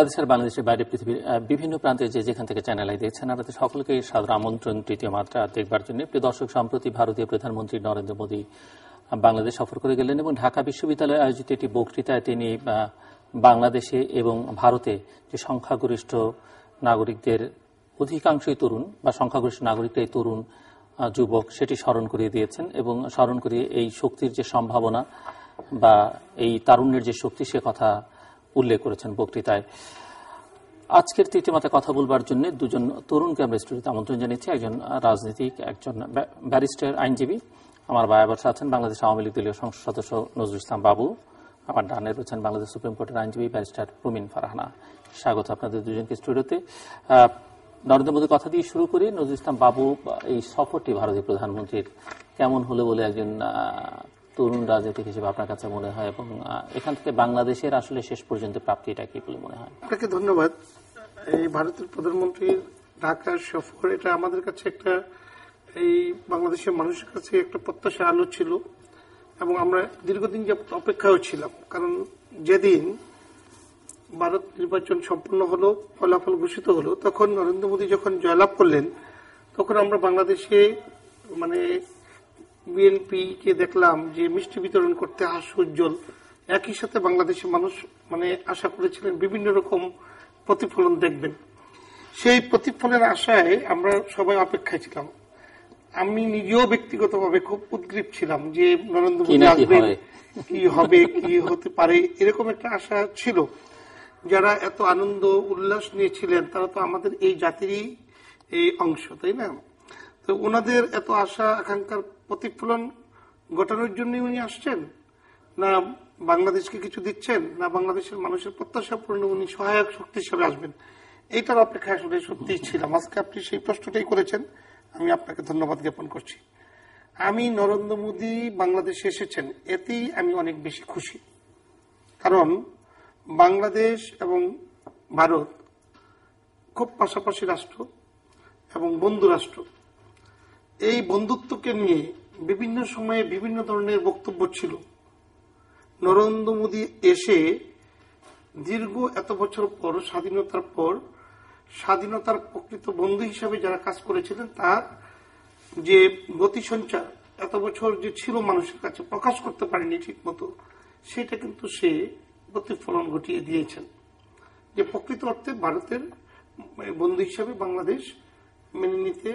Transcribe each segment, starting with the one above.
বাংলাদেশের বাংলাদেশের বাইরে পৃথিবীর বিভিন্ন প্রান্তে যে যেখান থেকে চ্যানেল দেখছেন আমাদের সকলকে সাদর আমন্ত্রণ তৃতীয় মাত্রা দেখবার জন্য প্রিয় দর্শক সম্প্রতি ভারতীয় প্রধানমন্ত্রী নরেন্দ্র মোদী বাংলাদেশ সফর করে গেলেন এবং ঢাকা বিশ্ববিদ্যালয়ে আয়োজিত একটি বক্তৃতায় তিনি বাংলাদেশে এবং ভারতে যে সংখ্যাগরিষ্ঠ নাগরিকদের অধিকাংশই তরুণ বা সংখ্যাগরিষ্ঠ নাগরিকরাই তরুণ যুবক সেটি স্মরণ করিয়ে দিয়েছেন এবং স্মরণ করিয়ে এই শক্তির যে সম্ভাবনা বা এই তারুণ্যের যে শক্তি সে কথা উল্লেখ করেছেন বক্তৃতায় আজকের তৃতীয়মাতে কথা বলবার জন্য দুজন তরুণকে আমরা স্টুডিওতে আমন্ত্রণ জানিয়েছি একজন রাজনীতিক একজন ব্যারিস্টার আইনজীবী আমার ভাই আবার আছেন বাংলাদেশ আওয়ামী লীগ দলীয় সংসদ সদস্য নজরুল ইসলাম বাবু আমার ডানে রয়েছেন বাংলাদেশ সুপ্রিম কোর্টের আইনজীবী ব্যারিস্টার প্রমিন ফারহানা স্বাগত আপনাদের দুজনকে স্টুডিওতে নরেন্দ্র মোদীর কথা দিয়ে শুরু করে নজরুল ইসলাম বাবু এই সফরটি ভারতীয় প্রধানমন্ত্রীর কেমন হলো বলে একজন তরুণ রাজনীতিক হিসেবে আপনার কাছে মনে হয় এবং এখান থেকে বাংলাদেশের আসলে শেষ পর্যন্ত প্রাপ্তিটা কি বলে মনে হয় আপনাকে ধন্যবাদ এই ভারতের প্রধানমন্ত্রীর ঢাকার সফর এটা আমাদের কাছে একটা এই বাংলাদেশের মানুষের কাছে একটা প্রত্যাশা আলো ছিল এবং আমরা দীর্ঘদিন যে অপেক্ষাও ছিলাম কারণ যেদিন ভারত নির্বাচন সম্পন্ন হলো ফলাফল ঘোষিত হলো তখন নরেন্দ্র মোদী যখন জয়লাভ করলেন তখন আমরা বাংলাদেশে মানে বিএনপি কে দেখলাম যে মিষ্টি বিতরণ করতে হাস উজ্জ্বল একই সাথে বাংলাদেশের মানুষ মানে আশা করেছিলেন বিভিন্ন রকম প্রতিফলন দেখবেন সেই প্রতিফলনের আশায় আমরা সবাই অপেক্ষায় ছিলাম আমি নিজেও ব্যক্তিগতভাবে খুব উদ্গ্রীব ছিলাম যে নরেন্দ্র মোদী আসবে কি হবে কি হতে পারে এরকম একটা আশা ছিল যারা এত আনন্দ উল্লাস নিয়েছিলেন তারা তো আমাদের এই জাতিরই এই অংশ তাই না তো ওনাদের এত আশা আকাঙ্ক্ষার প্রতিফলন ঘটানোর জন্য উনি আসছেন না বাংলাদেশকে কিছু দিচ্ছেন না বাংলাদেশের মানুষের প্রত্যাশা পূর্ণ উনি সহায়ক শক্তি হিসেবে আসবেন এইটার অপেক্ষা আসলে সত্যি ছিলাম আজকে আপনি সেই প্রশ্নটাই করেছেন আমি আপনাকে ধন্যবাদ জ্ঞাপন করছি আমি নরেন্দ্র মোদী বাংলাদেশে এসেছেন এতেই আমি অনেক বেশি খুশি কারণ বাংলাদেশ এবং ভারত খুব পাশাপাশি রাষ্ট্র এবং বন্ধু রাষ্ট্র এই বন্ধুত্বকে নিয়ে বিভিন্ন সময়ে বিভিন্ন ধরনের বক্তব্য ছিল নরেন্দ্র মোদী এসে দীর্ঘ এত বছর পর স্বাধীনতার পর স্বাধীনতার প্রকৃত বন্ধু হিসাবে যারা কাজ করেছিলেন তার যে গতি সঞ্চার এত বছর যে ছিল মানুষের কাছে প্রকাশ করতে পারেনি ঠিক মতো সেটা কিন্তু সে প্রতিফলন ঘটিয়ে দিয়েছেন যে প্রকৃত অর্থে ভারতের বন্ধু হিসাবে বাংলাদেশ মেনে নিতে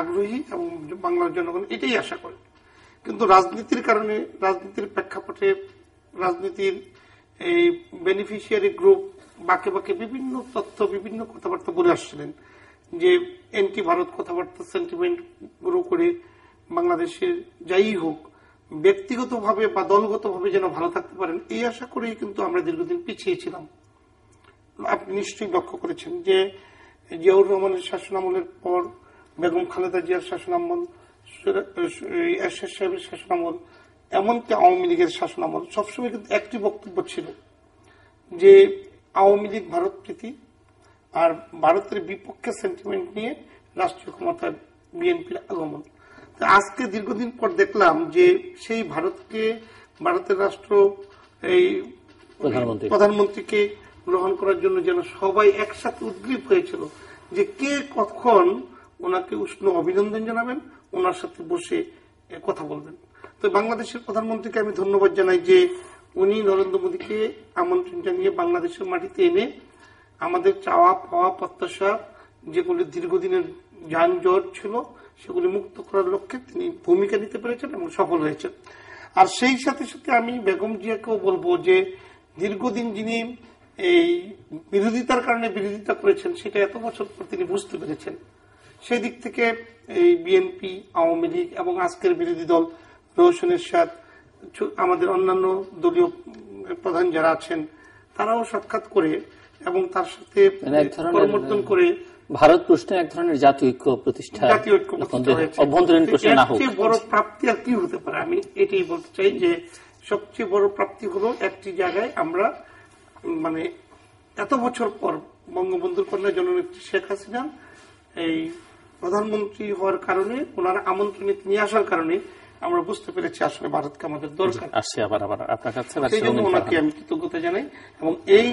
আগ্রহী এবং বাংলার জনগণ এটাই আশা করে কিন্তু রাজনীতির কারণে রাজনীতির প্রেক্ষাপটে রাজনীতির এই বেনিফিশিয়ারি গ্রুপ বাকে বাকে বিভিন্ন তথ্য বিভিন্ন কথাবার্তা বলে আসছিলেন যে এন্টি ভারত কথাবার্তা সেন্টিমেন্ট গ্রো করে বাংলাদেশের যাই হোক ব্যক্তিগতভাবে বা দলগতভাবে যেন ভালো থাকতে পারেন এই আশা করেই কিন্তু আমরা দীর্ঘদিন পিছিয়ে ছিলাম আপনি নিশ্চয়ই লক্ষ্য করেছেন যে জিয়াউর রহমানের শাসনামলের পর বেগম খালেদা জিয়ার শাসনামল এস এস সাহেবের শাসনামল এমনকি আওয়ামী লীগের শাসনামল সবসময় কিন্তু একটি বক্তব্য ছিল যে আওয়ামী লীগ ভারত প্রীতি আর ভারতের বিপক্ষে সেন্টিমেন্ট নিয়ে রাষ্ট্রীয় ক্ষমতায় বিএনপির আগমন আজকে দীর্ঘদিন পর দেখলাম যে সেই ভারতকে ভারতের রাষ্ট্র এই প্রধানমন্ত্রীকে গ্রহণ করার জন্য যেন সবাই একসাথে উদ্গ্রীব হয়েছিল যে কে কখন ওনাকে উষ্ণ অভিনন্দন জানাবেন ওনার সাথে বসে কথা বলবেন তো বাংলাদেশের প্রধানমন্ত্রীকে আমি ধন্যবাদ জানাই যে উনি নরেন্দ্র মোদীকে আমন্ত্রণ জানিয়ে বাংলাদেশের মাটিতে এনে আমাদের চাওয়া পাওয়া প্রত্যাশা যেগুলি দীর্ঘদিনের যানজট ছিল সেগুলি মুক্ত করার লক্ষ্যে তিনি ভূমিকা নিতে পেরেছেন এবং সফল হয়েছেন আর সেই সাথে সাথে আমি বেগম জিয়াকেও বলবো যে দীর্ঘদিন যিনি এই বিরোধিতার কারণে বিরোধিতা করেছেন সেটা এত বছর পর তিনি বুঝতে পেরেছেন সেই দিক থেকে এই বিএনপি আওয়ামী লীগ এবং আজকের বিরোধী দল রোশনের সাথ আমাদের অন্যান্য দলীয় প্রধান যারা আছেন তারাও সাক্ষাৎ করে এবং তার সাথে মানে পরিবর্তন করে ভারত প্রশ্নে এক ধরনের জাতীয় ঐক্য প্রতিষ্ঠা জাতীয় ঐক্য অভ্যন্তরীণ প্রশ্ন না হোক সবচেয়ে বড় প্রাপ্তি আর কি হতে পারে আমি এটাই বলতে চাই যে সবচেয়ে বড় প্রাপ্তি হলো একটি জায়গায় আমরা মানে এত বছর পর বঙ্গবন্ধুর কন্যা জননেত্রী শেখ হাসিনা এই প্রধানমন্ত্রী হওয়ার কারণে ওনার আমন্ত্রণে নিয়ে আসার কারণে আমরা বুঝতে পেরেছি আসলে ভারতকে আমাদের দরকার সেই জন্য ওনাকে আমি কৃতজ্ঞতা জানাই এবং এই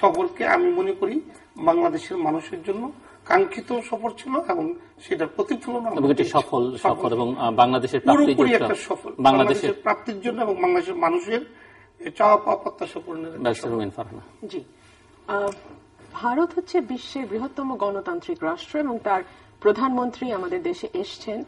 সফরকে আমি মনে করি বাংলাদেশের মানুষের জন্য কাঙ্ক্ষিত সফর ছিল এবং সেটা প্রতিফলন সফল সফল এবং বাংলাদেশের পুরোপুরি সফল বাংলাদেশের প্রাপ্তির জন্য এবং বাংলাদেশের মানুষের চাওয়া পাওয়া প্রত্যাশা পূরণের জি ভারত হচ্ছে বিশ্বের বৃহত্তম গণতান্ত্রিক রাষ্ট্র এবং তার প্রধানমন্ত্রী আমাদের দেশে এসছেন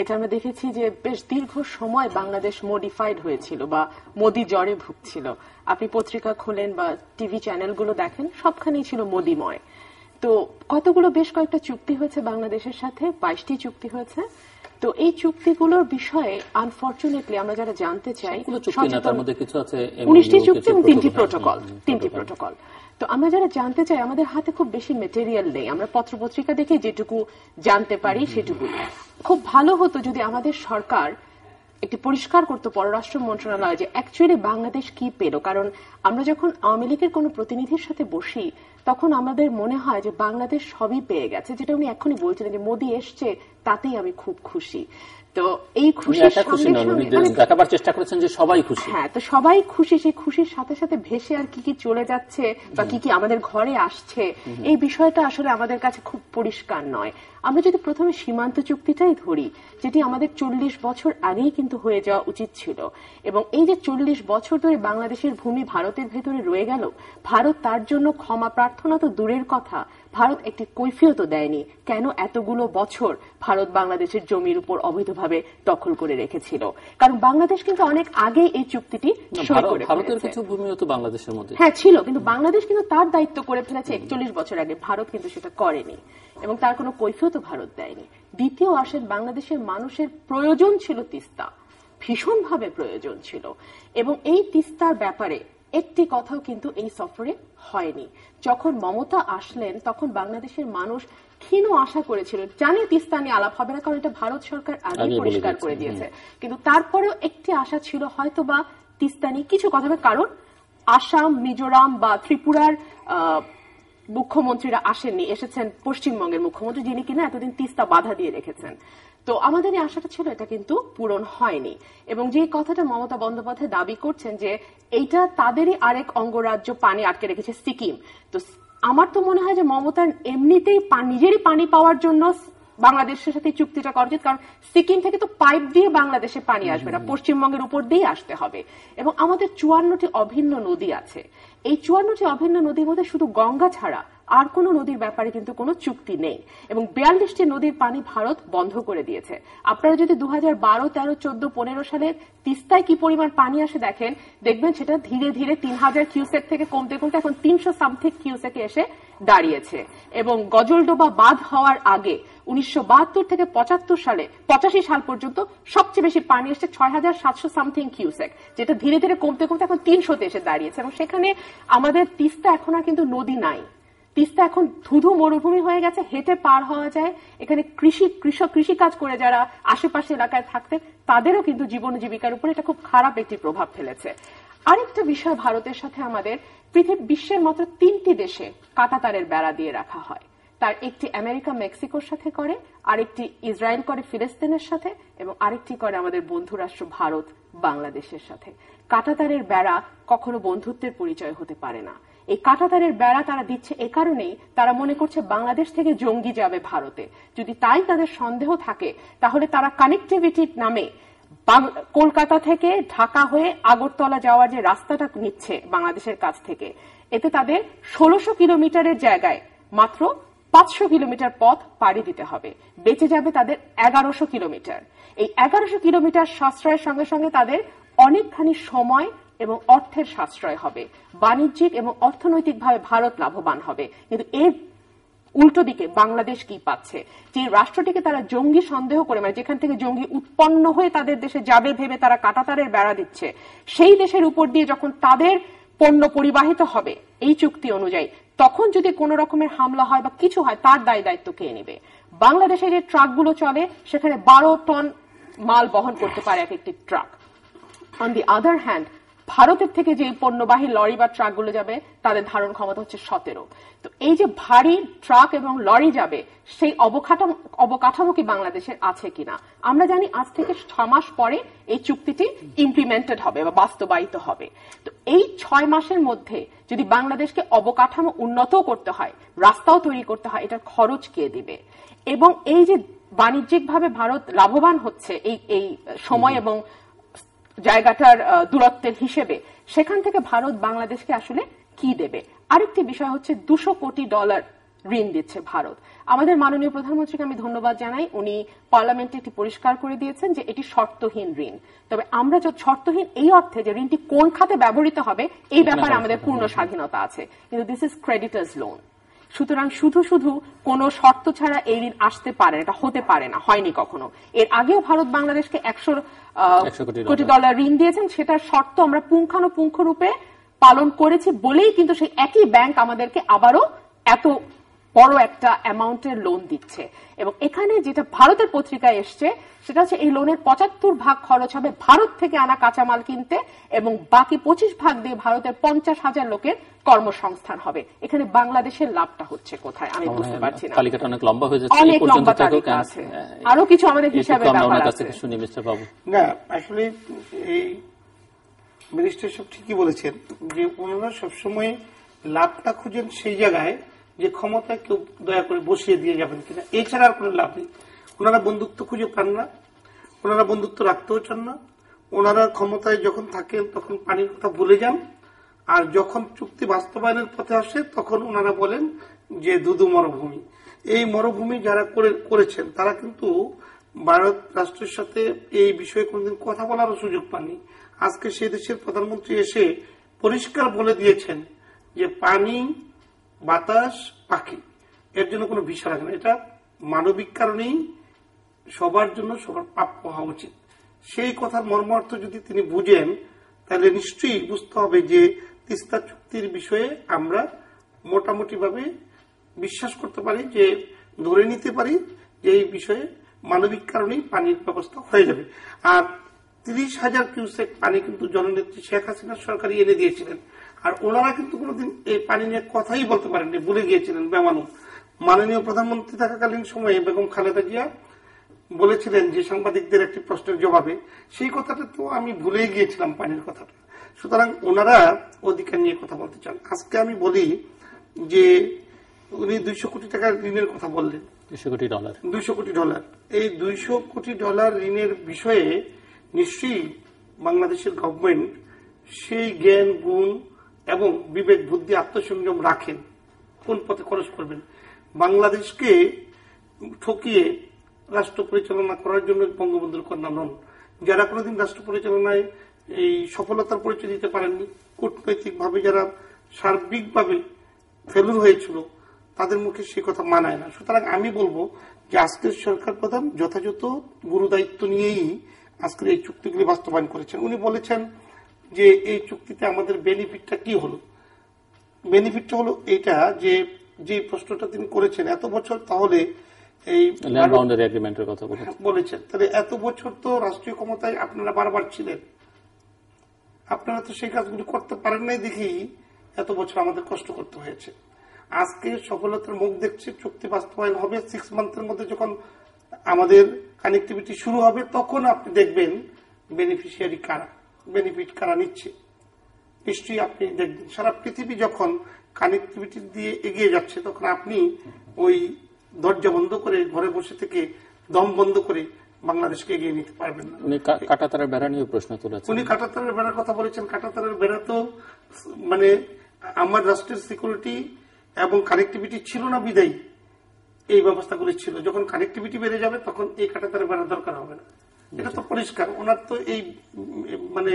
এটা আমরা দেখেছি যে বেশ দীর্ঘ সময় বাংলাদেশ মডিফাইড হয়েছিল বা মোদি জ্বরে ভুগছিল আপনি পত্রিকা খোলেন বা টিভি চ্যানেলগুলো দেখেন সবখানেই ছিল মোদিময় তো কতগুলো বেশ কয়েকটা চুক্তি হয়েছে বাংলাদেশের সাথে বাইশটি চুক্তি হয়েছে তো এই চুক্তিগুলোর বিষয়ে আনফর্চুনেটলি আমরা যারা জানতে চাই উনিশটি চুক্তি তিনটি প্রোটোকল তিনটি প্রোটোকল তো আমরা যারা জানতে চাই আমাদের হাতে খুব বেশি মেটেরিয়াল নেই আমরা পত্রপত্রিকা দেখে যেটুকু জানতে পারি সেটুকু খুব ভালো হতো যদি আমাদের সরকার একটি পরিষ্কার করতো পররাষ্ট্র মন্ত্রণালয় যে অ্যাকচুয়ালি বাংলাদেশ কি পেল কারণ আমরা যখন আওয়ামী লীগের কোনো প্রতিনিধির সাথে বসি তখন আমাদের মনে হয় যে বাংলাদেশ সবই পেয়ে গেছে যেটা উনি এখনই বলছিলেন যে মোদী এসছে তাতেই আমি খুব খুশি তো এই খুশির সঙ্গে মানে দেখাবার চেষ্টা করেছেন যে সবাই খুশি হ্যাঁ তো সবাই খুশি সেই খুশির সাথে সাথে ভেসে আর কি কি চলে যাচ্ছে বা কি কি আমাদের ঘরে আসছে এই বিষয়টা আসলে আমাদের কাছে খুব পরিষ্কার নয় আমরা যদি প্রথমে সীমান্ত চুক্তিটাই ধরি যেটি আমাদের চল্লিশ বছর আগেই কিন্তু হয়ে যাওয়া উচিত ছিল এবং এই যে চল্লিশ বছর ধরে বাংলাদেশের ভূমি ভারতের ভেতরে রয়ে গেল ভারত তার জন্য ক্ষমা প্রার্থনা তো দূরের কথা ভারত একটি কৈফিয়ত দেয়নি কেন এতগুলো বছর ভারত বাংলাদেশের জমির উপর অবৈধভাবে দখল করে রেখেছিল কারণ বাংলাদেশ কিন্তু অনেক আগে এই চুক্তিটি ভারতের কিছু বাংলাদেশের মধ্যে হ্যাঁ ছিল কিন্তু বাংলাদেশ কিন্তু তার দায়িত্ব করে ফেলেছে একচল্লিশ বছর আগে ভারত কিন্তু সেটা করেনি এবং তার কোনো কৈফিয়ত ভারত দেয়নি দ্বিতীয় আসেন বাংলাদেশের মানুষের প্রয়োজন ছিল তিস্তা ভীষণভাবে প্রয়োজন ছিল এবং এই তিস্তার ব্যাপারে একটি কথাও কিন্তু এই সফরে হয়নি যখন মমতা আসলেন তখন বাংলাদেশের মানুষ ক্ষীণ আশা করেছিল জানি তিস্তা নিয়ে আলাপ হবে না কারণ এটা ভারত সরকার আগে পরিষ্কার করে দিয়েছে কিন্তু তারপরেও একটি আশা ছিল হয়তো বা তিস্তা নিয়ে কিছু কথা কারণ আসাম মিজোরাম বা ত্রিপুরার মুখ্যমন্ত্রীরা আসেননি এসেছেন পশ্চিমবঙ্গের মুখ্যমন্ত্রী যিনি কিনা এতদিন তিস্তা বাধা দিয়ে রেখেছেন তো আমাদের এই আশাটা ছিল এটা কিন্তু পূরণ হয়নি এবং যে কথাটা মমতা বন্দ্যোপাধ্যায় দাবি করছেন যে এইটা তাদেরই আরেক অঙ্গরাজ্য পানি আটকে রেখেছে সিকিম তো আমার তো মনে হয় যে মমতার এমনিতেই নিজেরই পানি পাওয়ার জন্য বাংলাদেশের সাথে চুক্তিটা করা উচিত কারণ সিকিম থেকে তো পাইপ দিয়ে বাংলাদেশে পানি আসবে না পশ্চিমবঙ্গের উপর দিয়ে আসতে হবে এবং আমাদের চুয়ান্নটি অভিন্ন নদী আছে এই চুয়ান্নটি অভিন্ন নদীর মধ্যে শুধু গঙ্গা ছাড়া আর কোনো নদীর ব্যাপারে কিন্তু কোনো চুক্তি নেই এবং বিয়াল্লিশটি নদীর পানি ভারত বন্ধ করে দিয়েছে আপনারা যদি দু হাজার বারো তেরো চোদ্দ পনেরো সালের তিস্তায় কি পরিমাণ পানি আসে দেখেন দেখবেন সেটা ধীরে ধীরে তিন হাজার কিউসেক থেকে কমতে কমতে এখন তিনশো সামথিং কিউসেকে এসে দাঁড়িয়েছে এবং গজলডোবা বাঁধ হওয়ার আগে উনিশশো থেকে পঁচাত্তর সালে পঁচাশি সাল পর্যন্ত সবচেয়ে বেশি পানি এসছে ছয় হাজার সাতশো সামথিং কিউসেক যেটা ধীরে ধীরে কমতে কমতে এখন তিনশোতে এসে দাঁড়িয়েছে এবং সেখানে আমাদের তিস্তা এখন আর কিন্তু নদী নাই তিস্তা এখন ধুধু মরুভূমি হয়ে গেছে হেঁটে পার হওয়া যায় এখানে কৃষি কৃষক কৃষি কাজ করে যারা আশেপাশে এলাকায় থাকতেন তাদেরও কিন্তু জীবন জীবিকার উপর এটা খুব খারাপ একটি প্রভাব ফেলেছে আরেকটা বিষয় ভারতের সাথে আমাদের পৃথিবী বিশ্বের মাত্র তিনটি দেশে কাটাতারের বেড়া দিয়ে রাখা হয় তার একটি আমেরিকা মেক্সিকোর সাথে করে আরেকটি ইসরায়েল করে ফিলিস্তিনের সাথে এবং আরেকটি করে আমাদের বন্ধু রাষ্ট্র ভারত বাংলাদেশের সাথে কাটাতারের বেড়া কখনো বন্ধুত্বের পরিচয় হতে পারে না এই কাঁটাতারের বেড়া তারা দিচ্ছে এ কারণেই তারা মনে করছে বাংলাদেশ থেকে জঙ্গি যাবে ভারতে যদি তাই তাদের সন্দেহ থাকে তাহলে তারা কানেকটিভিটির নামে কলকাতা থেকে ঢাকা হয়ে আগরতলা যাওয়ার যে রাস্তাটা নিচ্ছে বাংলাদেশের কাছ থেকে এতে তাদের ষোলশ কিলোমিটারের জায়গায় মাত্র পাঁচশো কিলোমিটার পথ পাড়ি দিতে হবে বেঁচে যাবে তাদের এগারোশো কিলোমিটার এই এগারোশো কিলোমিটার সাশ্রয়ের সঙ্গে সঙ্গে তাদের অনেকখানি সময় এবং অর্থের সাশ্রয় হবে বাণিজ্যিক এবং অর্থনৈতিকভাবে ভারত লাভবান হবে কিন্তু এর উল্টো দিকে বাংলাদেশ কি পাচ্ছে যে রাষ্ট্রটিকে তারা জঙ্গি সন্দেহ করে মানে যেখান থেকে জঙ্গি উৎপন্ন হয়ে তাদের দেশে যাবে ভেবে তারা কাটাতারের বেড়া দিচ্ছে সেই দেশের উপর দিয়ে যখন তাদের পণ্য পরিবাহিত হবে এই চুক্তি অনুযায়ী তখন যদি কোন রকমের হামলা হয় বা কিছু হয় তার দায় দায়িত্ব কে নেবে বাংলাদেশে যে ট্রাকগুলো চলে সেখানে বারো টন মাল বহন করতে পারে এক একটি truck on the other hand ভারতের থেকে যে পণ্যবাহী লরি বা ট্রাকগুলো যাবে তাদের ধারণ ক্ষমতা হচ্ছে সতেরো তো এই যে ভারী ট্রাক এবং লরি যাবে সেই অবকাঠামো কি বাংলাদেশের আছে কিনা আমরা জানি আজ থেকে ছ মাস পরে এই চুক্তিটি ইমপ্লিমেন্টেড হবে বা বাস্তবায়িত হবে তো এই ছয় মাসের মধ্যে যদি বাংলাদেশকে অবকাঠামো উন্নত করতে হয় রাস্তাও তৈরি করতে হয় এটার খরচ কে দিবে এবং এই যে বাণিজ্যিকভাবে ভারত লাভবান হচ্ছে এই এই সময় এবং জায়গাটার দূরত্বের হিসেবে সেখান থেকে ভারত বাংলাদেশকে আসলে কি দেবে আরেকটি বিষয় হচ্ছে দুশো কোটি ডলার ঋণ দিচ্ছে ভারত আমাদের মাননীয় প্রধানমন্ত্রীকে আমি ধন্যবাদ জানাই উনি পার্লামেন্টে একটি পরিষ্কার করে দিয়েছেন যে এটি শর্তহীন ঋণ তবে আমরা যত শর্তহীন এই অর্থে যে ঋণটি কোন খাতে ব্যবহৃত হবে এই ব্যাপারে আমাদের পূর্ণ স্বাধীনতা আছে কিন্তু দিস ইজ ক্রেডিটার্স লোন সুতরাং শুধু শুধু কোন শর্ত ছাড়া এই ঋণ আসতে পারে এটা হতে পারে না হয়নি কখনো এর আগেও ভারত বাংলাদেশকে একশো কোটি ডলার ঋণ দিয়েছেন সেটার শর্ত আমরা পুঙ্খানুপুঙ্খ রূপে পালন করেছি বলেই কিন্তু সেই একই ব্যাংক আমাদেরকে আবারও এত বড় একটা অ্যামাউন্টের লোন দিচ্ছে এবং এখানে যেটা ভারতের পত্রিকায় এসছে সেটা হচ্ছে এই লোনের পঁচাত্তর ভাগ খরচ হবে ভারত থেকে আনা কাঁচামাল কিনতে এবং বাকি পঁচিশ ভাগ দিয়ে ভারতের পঞ্চাশ হাজার লোকের কর্মসংস্থান হবে এখানে বাংলাদেশের লাভটা হচ্ছে কোথায় আমি বুঝতে পারছি না তালিকাটা অনেক লম্বা হয়ে যাচ্ছে অনেক লম্বা তালিকা হ্যাঁ। আছে আরো কিছু আমাদের হিসাবে ব্যাপার শুনি মিস্টার বাবু না আসলে এই মিনিস্টার সব ঠিকই বলেছেন যে ওনারা সবসময় লাভটা খুঁজেন সেই জায়গায় যে ক্ষমতা কেউ দয়া করে বসিয়ে দিয়ে যাবেন কিনা এছাড়া আর কোনো লাভ নেই ওনারা বন্ধুত্ব খুঁজে পান না ওনারা বন্ধুত্ব রাখতেও চান না ওনারা ক্ষমতায় যখন থাকেন তখন পানির কথা ভুলে যান আর যখন চুক্তি বাস্তবায়নের পথে আসে তখন ওনারা বলেন যে দুদু মরুভূমি এই মরুভূমি যারা করেছেন তারা কিন্তু ভারত রাষ্ট্রের সাথে এই বিষয়ে কোনোদিন কথা বলারও সুযোগ পাননি আজকে সেই দেশের প্রধানমন্ত্রী এসে পরিষ্কার বলে দিয়েছেন যে পানি বাতাস পাখি এর জন্য কোনো ভিসা লাগে না এটা মানবিক কারণেই সবার জন্য সবার প্রাপ্য হওয়া উচিত সেই কথার মর্মার্থ যদি তিনি বুঝেন তাহলে নিশ্চয়ই বুঝতে হবে যে তিস্তা চুক্তির বিষয়ে আমরা মোটামুটিভাবে বিশ্বাস করতে পারি যে ধরে নিতে পারি যে এই বিষয়ে মানবিক কারণেই পানির ব্যবস্থা হয়ে যাবে আর তিরিশ হাজার কিউসেক পানি কিন্তু জননেত্রী শেখ হাসিনা সরকারই এনে দিয়েছিলেন আর ওনারা কিন্তু কোনোদিন এই পানি নিয়ে কথাই বলতে পারেননি ভুলে গিয়েছিলেন বেমানু মাননীয় প্রধানমন্ত্রী থাকাকালীন সময়ে বেগম খালেদা জিয়া বলেছিলেন যে সাংবাদিকদের একটি প্রশ্নের জবাবে সেই কথাটা তো আমি ভুলে গিয়েছিলাম পানির কথাটা সুতরাং ওনারা অধিকার নিয়ে কথা বলতে চান আজকে আমি বলি যে উনি দুইশো কোটি টাকার ঋণের কথা বললেন দুইশো কোটি ডলার দুইশো কোটি ডলার এই দুইশো কোটি ডলার ঋণের বিষয়ে নিশ্চয়ই বাংলাদেশের গভর্নমেন্ট সেই জ্ঞান গুণ এবং বিবেক বুদ্ধি আত্মসংযম রাখেন কোন পথে খরচ করবেন বাংলাদেশকে ঠকিয়ে রাষ্ট্র পরিচালনা করার জন্য বঙ্গবন্ধুর কন্যা নন যারা কোনোদিন রাষ্ট্র পরিচালনায় এই সফলতার পরিচয় দিতে পারেননি কূটনৈতিকভাবে যারা সার্বিকভাবে ফেলুর হয়েছিল তাদের মুখে সে কথা মানায় না সুতরাং আমি বলবো যে আজকের সরকার প্রধান যথাযথ গুরুদায়িত্ব নিয়েই আজকের এই চুক্তিগুলি বাস্তবায়ন করেছেন উনি বলেছেন যে এই চুক্তিতে আমাদের বেনিফিটটা কি হলো বেনিফিটটা হলো এটা যে যে প্রশ্নটা তিনি করেছেন এত বছর তাহলে এই এগ্রিমেন্টের কথা বলেছেন তাহলে এত বছর তো রাষ্ট্রীয় ক্ষমতায় আপনারা বারবার ছিলেন আপনারা তো সেই কাজগুলি করতে পারেন নাই দেখেই এত বছর আমাদের কষ্ট করতে হয়েছে আজকে সফলতার মুখ দেখছে চুক্তি বাস্তবায়ন হবে সিক্স মান্থের মধ্যে যখন আমাদের কানেক্টিভিটি শুরু হবে তখন আপনি দেখবেন বেনিফিশিয়ারি কারা বেনিফিট কারা নিচ্ছে নিশ্চয়ই আপনি দেখবেন সারা পৃথিবী যখন কানেক্টিভিটি দিয়ে এগিয়ে যাচ্ছে তখন আপনি ওই দরজা বন্ধ করে ঘরে বসে থেকে দম বন্ধ করে বাংলাদেশকে এগিয়ে নিতে পারবেন না উনি কাটাতারের বেড়া নিয়ে প্রশ্ন তুলেছেন উনি কাটাতারের বেড়ার কথা বলেছেন কাটাতারের বেড়া তো মানে আমার রাষ্ট্রের সিকিউরিটি এবং কানেক্টিভিটি ছিল না বিদায়ী এই ব্যবস্থাগুলি ছিল যখন কানেক্টিভিটি বেড়ে যাবে তখন এই কাটাতারের বেড়ার দরকার হবে না এটা তো পরিষ্কার ওনার তো এই মানে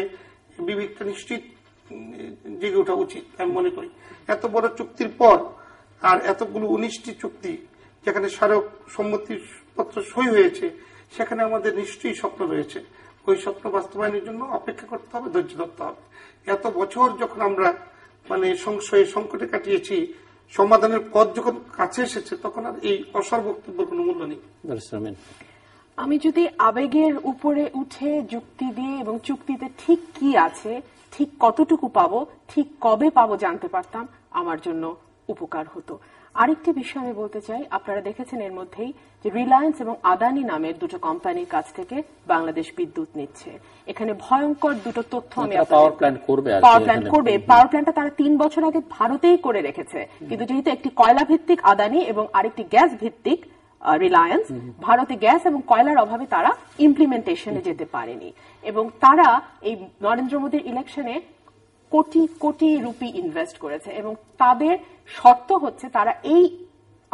বিবেকটা নিশ্চিত জেগে ওঠা উচিত আমি মনে করি এত বড় চুক্তির পর আর এতগুলো উনিশটি চুক্তি যেখানে স্মারক সম্মতিপত্র সই হয়েছে সেখানে আমাদের নিশ্চয়ই স্বপ্ন রয়েছে ওই স্বপ্ন বাস্তবায়নের জন্য অপেক্ষা করতে হবে ধৈর্য ধরতে হবে এত বছর যখন আমরা মানে সংশয়ে সংকটে কাটিয়েছি সমাধানের পথ যখন কাছে এসেছে তখন আর এই অসর বক্তব্যের কোনো মূল্য নেই আমি যদি আবেগের উপরে উঠে যুক্তি দিয়ে এবং চুক্তিতে ঠিক কি আছে ঠিক কতটুকু পাবো ঠিক কবে পাবো জানতে পারতাম আমার জন্য উপকার হতো আরেকটি বিষয় আমি বলতে চাই আপনারা দেখেছেন এর মধ্যেই যে রিলায়েন্স এবং আদানি নামের দুটো কোম্পানির কাছ থেকে বাংলাদেশ বিদ্যুৎ নিচ্ছে এখানে ভয়ঙ্কর দুটো তথ্য আমি পাওয়ার প্ল্যান্ট করবে পাওয়ার প্ল্যান্ট করবে পাওয়ার প্ল্যান্টটা তারা তিন বছর আগে ভারতেই করে রেখেছে কিন্তু যেহেতু একটি কয়লা ভিত্তিক আদানি এবং আরেকটি গ্যাস ভিত্তিক রিলায়েন্স ভারতে গ্যাস এবং কয়লার অভাবে তারা ইমপ্লিমেন্টেশনে যেতে পারেনি এবং তারা এই নরেন্দ্র মোদীর ইলেকশনে কোটি কোটি রুপি ইনভেস্ট করেছে এবং তাদের শর্ত হচ্ছে তারা এই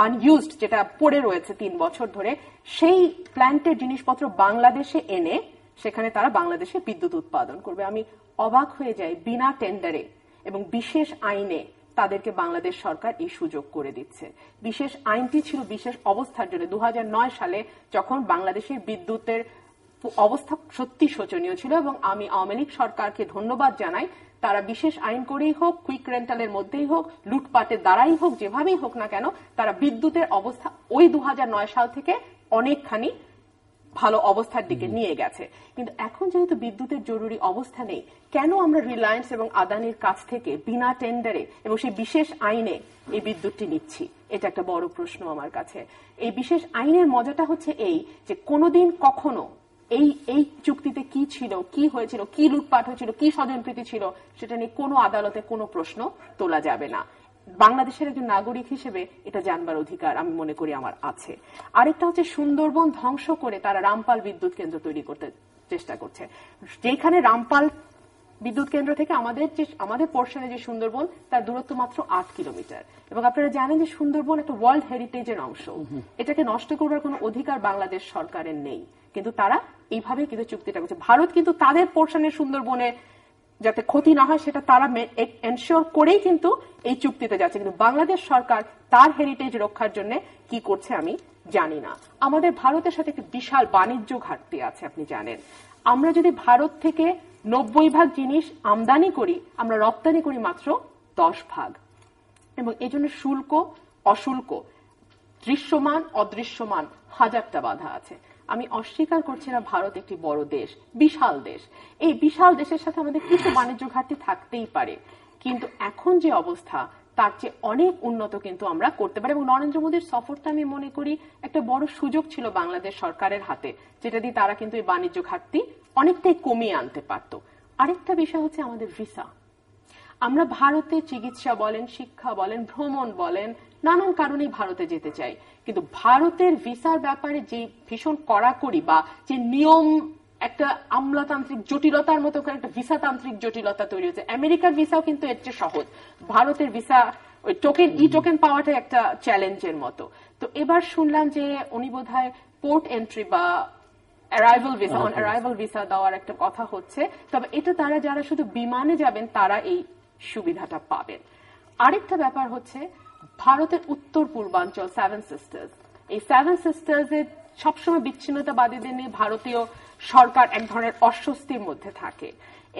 আনইউজড যেটা পড়ে রয়েছে তিন বছর ধরে সেই প্ল্যান্টের জিনিসপত্র বাংলাদেশে এনে সেখানে তারা বাংলাদেশে বিদ্যুৎ উৎপাদন করবে আমি অবাক হয়ে যাই বিনা টেন্ডারে এবং বিশেষ আইনে তাদেরকে বাংলাদেশ সরকার এই সুযোগ করে দিচ্ছে বিশেষ আইনটি ছিল বিশেষ অবস্থার জন্য দু সালে যখন বাংলাদেশের বিদ্যুতের অবস্থা সত্যি শোচনীয় ছিল এবং আমি আওয়ামী লীগ সরকারকে ধন্যবাদ জানাই তারা বিশেষ আইন করেই হোক কুইক রেন্টালের মধ্যেই হোক লুটপাটের দ্বারাই হোক যেভাবেই হোক না কেন তারা বিদ্যুতের অবস্থা ওই দু সাল থেকে অনেকখানি ভালো অবস্থার দিকে নিয়ে গেছে কিন্তু এখন যেহেতু বিদ্যুতের জরুরি অবস্থা নেই কেন আমরা রিলায়েন্স এবং আদানির কাছ থেকে বিনা টেন্ডারে এবং সেই বিশেষ আইনে এই বিদ্যুৎটি নিচ্ছি এটা একটা বড় প্রশ্ন আমার কাছে এই বিশেষ আইনের মজাটা হচ্ছে এই যে কোনোদিন কখনো এই এই চুক্তিতে কি ছিল কি হয়েছিল কি লুটপাট হয়েছিল কি স্বজনপ্রীতি ছিল সেটা নিয়ে কোনো আদালতে কোনো প্রশ্ন তোলা যাবে না বাংলাদেশের একজন নাগরিক হিসেবে এটা জানবার অধিকার আমি মনে করি আমার আছে আরেকটা হচ্ছে সুন্দরবন ধ্বংস করে তারা রামপাল বিদ্যুৎ কেন্দ্র তৈরি করতে চেষ্টা করছে যেখানে রামপাল বিদ্যুৎ কেন্দ্র থেকে আমাদের যে আমাদের পোর্শনে যে সুন্দরবন তার দূরত্ব মাত্র আট কিলোমিটার এবং আপনারা জানেন যে সুন্দরবন একটা ওয়ার্ল্ড হেরিটেজের অংশ এটাকে নষ্ট করবার কোন অধিকার বাংলাদেশ সরকারের নেই কিন্তু তারা এইভাবে কিন্তু চুক্তিটা করছে ভারত কিন্তু তাদের পোর্শনে সুন্দরবনে যাতে ক্ষতি না হয় সেটা তারা এনশিওর করেই কিন্তু এই চুক্তিতে যাচ্ছে কিন্তু বাংলাদেশ সরকার তার হেরিটেজ রক্ষার জন্য কি করছে আমি জানি না আমাদের ভারতের সাথে একটি বিশাল বাণিজ্য ঘাটতি আছে আপনি জানেন আমরা যদি ভারত থেকে নব্বই ভাগ জিনিস আমদানি করি আমরা রপ্তানি করি মাত্র দশ ভাগ এবং এই জন্য শুল্ক অশুল্ক দৃশ্যমান অদৃশ্যমান হাজারটা বাধা আছে আমি অস্বীকার করছি না ভারত একটি বড় দেশ বিশাল দেশ এই বিশাল দেশের সাথে আমাদের কিছু বাণিজ্য ঘাটতি থাকতেই পারে কিন্তু এখন যে অবস্থা তার চেয়ে অনেক উন্নত কিন্তু আমরা করতে পারি এবং নরেন্দ্র মোদীর সফরটা আমি মনে করি একটা বড় সুযোগ ছিল বাংলাদেশ সরকারের হাতে যেটা দিয়ে তারা কিন্তু এই বাণিজ্য ঘাটতি অনেকটাই কমিয়ে আনতে পারত আরেকটা বিষয় হচ্ছে আমাদের ভিসা আমরা ভারতে চিকিৎসা বলেন শিক্ষা বলেন ভ্রমণ বলেন নানান কারণে ভারতে যেতে চাই কিন্তু ভারতের ভিসার ব্যাপারে যে ভীষণ কড়াকড়ি বা যে নিয়ম একটা আমলাতান্ত্রিক জটিলতার মতো করে একটা ভিসাতান্ত্রিক জটিলতা তৈরি হচ্ছে আমেরিকার ভিসাও কিন্তু এর চেয়ে সহজ ভারতের ভিসা ওই টোকেন ই টোকেন পাওয়াটা একটা চ্যালেঞ্জের মতো তো এবার শুনলাম যে উনি বোধহয় পোর্ট এন্ট্রি বা arrival visa on arrival visa দেওয়ার একটা কথা হচ্ছে তবে এটা তারা যারা শুধু বিমানে যাবেন তারা এই সুবিধাটা পাবেন আরেকটা ব্যাপার হচ্ছে ভারতের উত্তর পূর্বাঞ্চল সেভেন সিস্টার্স এই সেভেন সিস্টার্স এর সবসময় বিচ্ছিন্নতাবাদীদের নিয়ে ভারতীয় সরকার এক ধরনের অস্বস্তির মধ্যে থাকে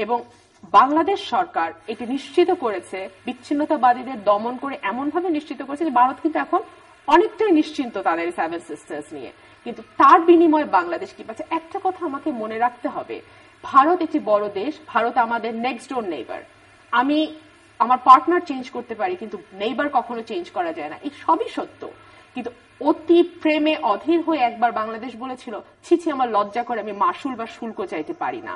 এবং বাংলাদেশ সরকার এটি নিশ্চিত করেছে বিচ্ছিন্নতাবাদীদের দমন করে এমনভাবে নিশ্চিত করেছে যে ভারত কিন্তু এখন অনেকটাই নিশ্চিন্ত তাদের সেভেন সিস্টার্স নিয়ে কিন্তু তার বিনিময়ে বাংলাদেশ কি পাচ্ছে একটা কথা আমাকে মনে রাখতে হবে ভারত একটি বড় দেশ ভারত আমাদের নেক্সট ডোর নেইবার আমি আমার পার্টনার চেঞ্জ করতে পারি কিন্তু নেইবার কখনো চেঞ্জ করা যায় না এই সবই সত্য কিন্তু অতি প্রেমে অধীর হয়ে একবার বাংলাদেশ বলেছিল ছিছি আমার লজ্জা করে আমি মাসুল বা শুল্ক চাইতে পারি না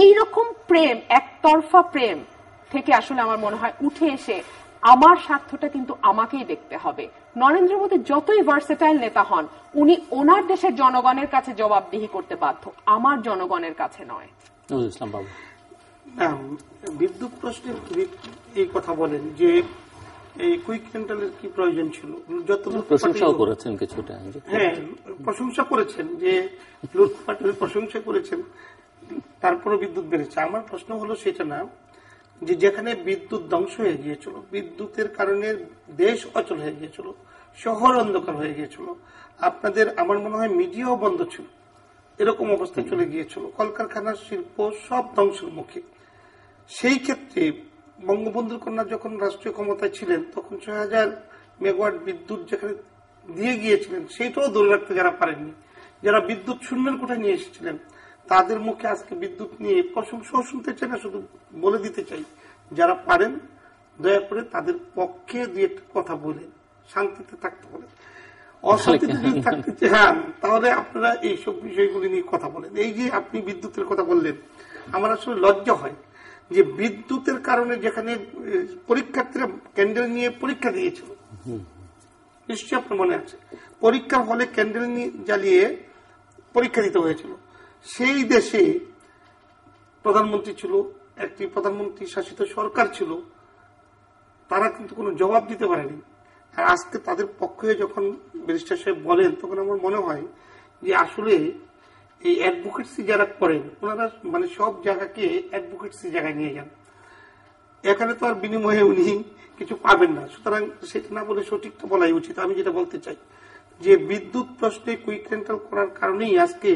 এই রকম প্রেম একতরফা প্রেম থেকে আসলে আমার মনে হয় উঠে এসে আমার স্বার্থটা কিন্তু আমাকেই দেখতে হবে নরেন্দ্র মোদী যতই ভার্সেটাইল নেতা হন উনি ওনার দেশের জনগণের কাছে জবাবদিহি করতে বাধ্য আমার জনগণের কাছে নয় ইসলাম বাবু হ্যাঁ, বিদ্যুৎ প্রশ্নের এই কথা বলেন যে এই কুইক সেন্ট্রালের কি প্রয়োজন ছিল যত প্রশংসা করেছেন কিছুটা হ্যাঁ প্রশংসা করেছেন যে লুটপাটের প্রশংসা করেছেন তারপরে বিদ্যুৎ বেড়েছে আমার প্রশ্ন হলো সেটা না যে যেখানে বিদ্যুৎ ধ্বংস হয়ে গিয়েছিল বিদ্যুতের কারণে দেশ অচল হয়ে গিয়েছিল শহর অন্ধকার হয়ে গিয়েছিল আপনাদের আমার মনে হয় মিডিয়াও বন্ধ ছিল এরকম অবস্থা চলে গিয়েছিল কলকারখানার শিল্প সব ধ্বংসের মুখে সেই ক্ষেত্রে বঙ্গবন্ধুর কন্যা যখন রাষ্ট্রীয় ক্ষমতায় ছিলেন তখন ছয় হাজার মেগাওয়াট বিদ্যুৎ যেখানে দিয়ে গিয়েছিলেন সেইটাও দূরে রাখতে যারা পারেননি যারা বিদ্যুৎ শূন্যের কোঠায় নিয়ে এসেছিলেন তাদের মুখে আজকে বিদ্যুৎ নিয়ে প্রশংসাও শুনতে চাই না শুধু বলে দিতে চাই যারা পারেন দয়া করে তাদের পক্ষে দিয়ে কথা বলেন শান্তিতে থাকতে বলেন অশান্তিতে চান হ্যাঁ, তাহলে আপনারা এইসব বিষয়গুলি নিয়ে কথা বলেন এই যে আপনি বিদ্যুতের কথা বললেন আমার আসলে লজ্জা হয় যে বিদ্যুতের কারণে যেখানে পরীক্ষার্থীরা ক্যান্ডেল নিয়ে পরীক্ষা দিয়েছিল নিশ্চয়ই আপনার মনে আছে পরীক্ষার হলে ক্যান্ডেল জ্বালিয়ে পরীক্ষা দিতে হয়েছিল সেই দেশে প্রধানমন্ত্রী ছিল একটি প্রধানমন্ত্রী শাসিত সরকার ছিল তারা কিন্তু কোনো জবাব দিতে পারেনি আর আজকে তাদের পক্ষে যখন ব্যারিস্টার সাহেব বলেন তখন আমার মনে হয় যে আসলে এই অ্যাডভোকেটসি যারা করেন ওনারা মানে সব জায়গাকে অ্যাডভোকেটসি জায়গায় নিয়ে যান এখানে তো আর বিনিময়ে উনি কিছু পাবেন না সুতরাং সেটা না বলে সঠিক তো বলাই উচিত আমি যেটা বলতে চাই যে বিদ্যুৎ প্রশ্নে কুইক রেন্টাল করার কারণেই আজকে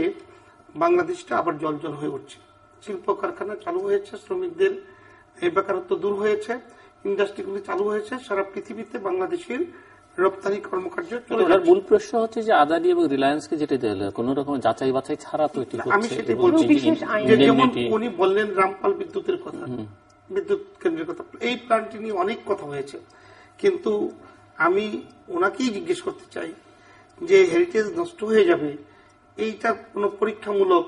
বাংলাদেশটা আবার জল হয়ে উঠছে শিল্প কারখানা চালু হয়েছে শ্রমিকদের এই বেকারত্ব দূর হয়েছে ইন্ডাস্ট্রিগুলি চালু হয়েছে সারা পৃথিবীতে বাংলাদেশের রপ্তানি কর্মকার্য মূল প্রশ্ন হচ্ছে যে আদানি এবং রিলায়েন্সকে যেটা দিল কোন রকম যাচাই বাছাই ছাড়া তো আমি সেটা বলছি যেমন উনি বললেন রামপাল বিদ্যুতের কথা বিদ্যুৎ কেন্দ্রের কথা এই প্ল্যান্টটি নিয়ে অনেক কথা হয়েছে কিন্তু আমি ওনাকেই জিজ্ঞেস করতে চাই যে হেরিটেজ নষ্ট হয়ে যাবে এইটার কোনো পরীক্ষামূলক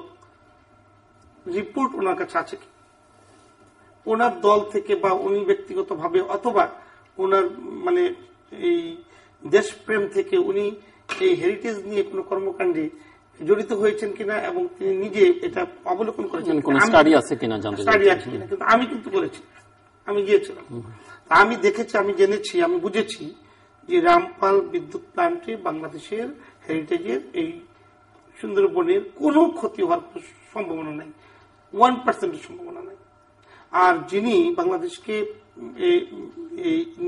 রিপোর্ট ওনার কাছে আছে কি ওনার দল থেকে বা উনি ব্যক্তিগতভাবে অথবা ওনার মানে এই দেশপ্রেম থেকে উনি এই হেরিটেজ নিয়ে কোনো কর্মকাণ্ডে জড়িত হয়েছেন কিনা এবং তিনি নিজে এটা অবলোকন করেছেন স্টাডি আছে কিনা জানতে স্টাডি আছে কিনা কিন্তু আমি কিন্তু করেছি আমি গিয়েছিলাম আমি দেখেছি আমি জেনেছি আমি বুঝেছি যে রামপাল বিদ্যুৎ প্লান্টে বাংলাদেশের হেরিটেজের এই সুন্দরবনের কোন ক্ষতি হওয়ার সম্ভাবনা নাই ওয়ান পার্সেন্ট সম্ভাবনা নাই আর যিনি বাংলাদেশকে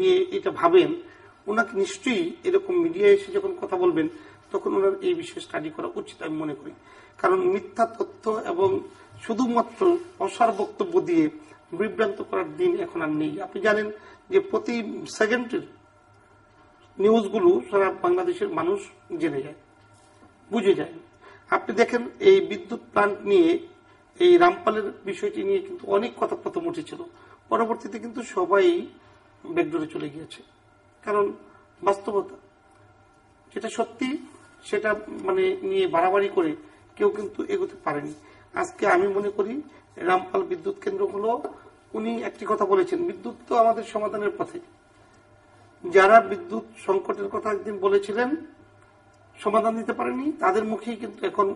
নিয়ে এটা ভাবেন ওনাকে নিশ্চয়ই এরকম মিডিয়ায় এসে যখন কথা বলবেন তখন ওনার এই বিষয়ে স্টাডি করা উচিত আমি মনে করি কারণ মিথ্যা তথ্য এবং শুধুমাত্র অসার বক্তব্য দিয়ে বিভ্রান্ত করার দিন এখন আর নেই আপনি জানেন যে প্রতি সেকেন্ডের নিউজগুলো সারা বাংলাদেশের মানুষ জেনে যায় বুঝে যায় আপনি দেখেন এই বিদ্যুৎ প্লান্ট নিয়ে এই রামপালের বিষয়টি নিয়ে কিন্তু অনেক কথা প্রথম উঠেছিল পরবর্তীতে কিন্তু সবাই ব্যাকডোরে চলে গিয়েছে কারণ বাস্তবতা যেটা সত্যি সেটা মানে নিয়ে বাড়াবাড়ি করে কেউ কিন্তু এগোতে পারেনি আজকে আমি মনে করি রামপাল বিদ্যুৎ কেন্দ্রগুলো উনি একটি কথা বলেছেন বিদ্যুৎ তো আমাদের সমাধানের পথে যারা বিদ্যুৎ সংকটের কথা একদিন বলেছিলেন সমাধান দিতে পারেনি তাদের মুখেই কিন্তু এখন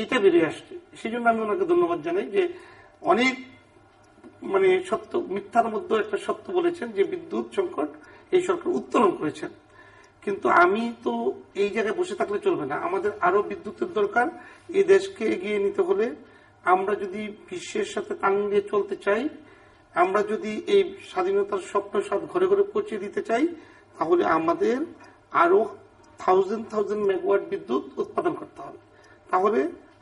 এইটা বেরিয়ে আসছে সেই জন্য আমি ওনাকে ধন্যবাদ জানাই যে অনেক মানে সত্য মিথ্যার মধ্যে একটা সত্য বলেছেন যে বিদ্যুৎ সংকট এই সরকার উত্তোলন করেছেন কিন্তু আমি তো এই জায়গায় বসে থাকলে চলবে না আমাদের আরো বিদ্যুতের দরকার এই দেশকে এগিয়ে নিতে হলে আমরা যদি বিশ্বের সাথে তাল নিয়ে চলতে চাই আমরা যদি এই স্বাধীনতার স্বপ্ন সব ঘরে ঘরে পৌঁছে দিতে চাই তাহলে আমাদের আরো থাউজেন্ড থাউজেন্ড মেগাওয়াট বিদ্যুৎ উৎপাদন করতে হবে তাহলে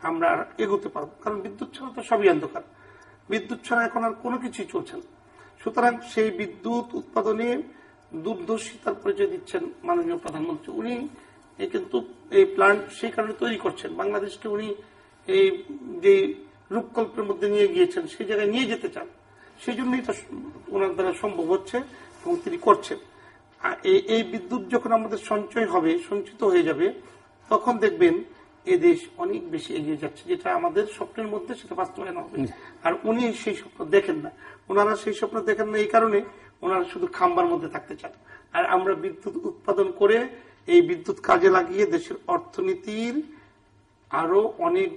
আমরা এগোতে পারবো কারণ বিদ্যুৎ ছাড়া তো সবই অন্ধকার বিদ্যুৎ ছাড়া এখন আর কোনো কিছুই চলছে না সুতরাং সেই বিদ্যুৎ উৎপাদনে দূরদর্শিতার পরিচয় দিচ্ছেন মাননীয় প্রধানমন্ত্রী উনি কিন্তু এই প্ল্যান্ট সেই কারণে তৈরি করছেন বাংলাদেশকে উনি এই যে রূপকল্পের মধ্যে নিয়ে গিয়েছেন সেই জায়গায় নিয়ে যেতে চান সেই জন্যই তো ওনার দ্বারা সম্ভব হচ্ছে এবং তিনি করছেন এই বিদ্যুৎ যখন আমাদের সঞ্চয় হবে সঞ্চিত হয়ে যাবে তখন দেখবেন এ দেশ অনেক বেশি এগিয়ে যাচ্ছে যেটা আমাদের স্বপ্নের মধ্যে সেটা বাস্তবায়ন হবে আর উনি সেই স্বপ্ন দেখেন না ওনারা সেই স্বপ্ন দেখেন না এই কারণে ওনারা শুধু খাম্বার মধ্যে থাকতে চান আর আমরা বিদ্যুৎ উৎপাদন করে এই বিদ্যুৎ কাজে লাগিয়ে দেশের অর্থনীতির আরো অনেক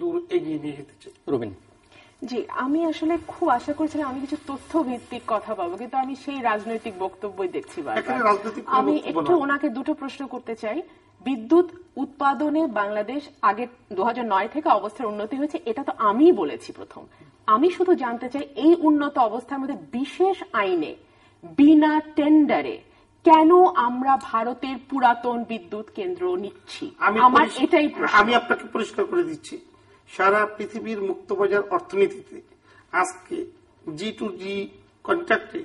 দূর এগিয়ে নিয়ে যেতে চাই জি আমি আসলে খুব আশা করছিলাম আমি কিছু তথ্য ভিত্তিক কথা পাবো কিন্তু আমি সেই রাজনৈতিক বক্তব্যই দেখছি আমি একটু ওনাকে দুটো প্রশ্ন করতে চাই বিদ্যুৎ উৎপাদনে বাংলাদেশ আগে দু থেকে অবস্থার উন্নতি হয়েছে এটা তো আমি বলেছি প্রথম আমি শুধু জানতে চাই এই উন্নত অবস্থার মধ্যে বিশেষ আইনে বিনা টেন্ডারে কেন আমরা ভারতের পুরাতন বিদ্যুৎ কেন্দ্র নিচ্ছি আমার এটাই আমি আপনাকে পরিষ্কার করে দিচ্ছি সারা পৃথিবীর মুক্তবাজার অর্থনীতিতে আজকে জি টু জি কন্ট্রাক্টে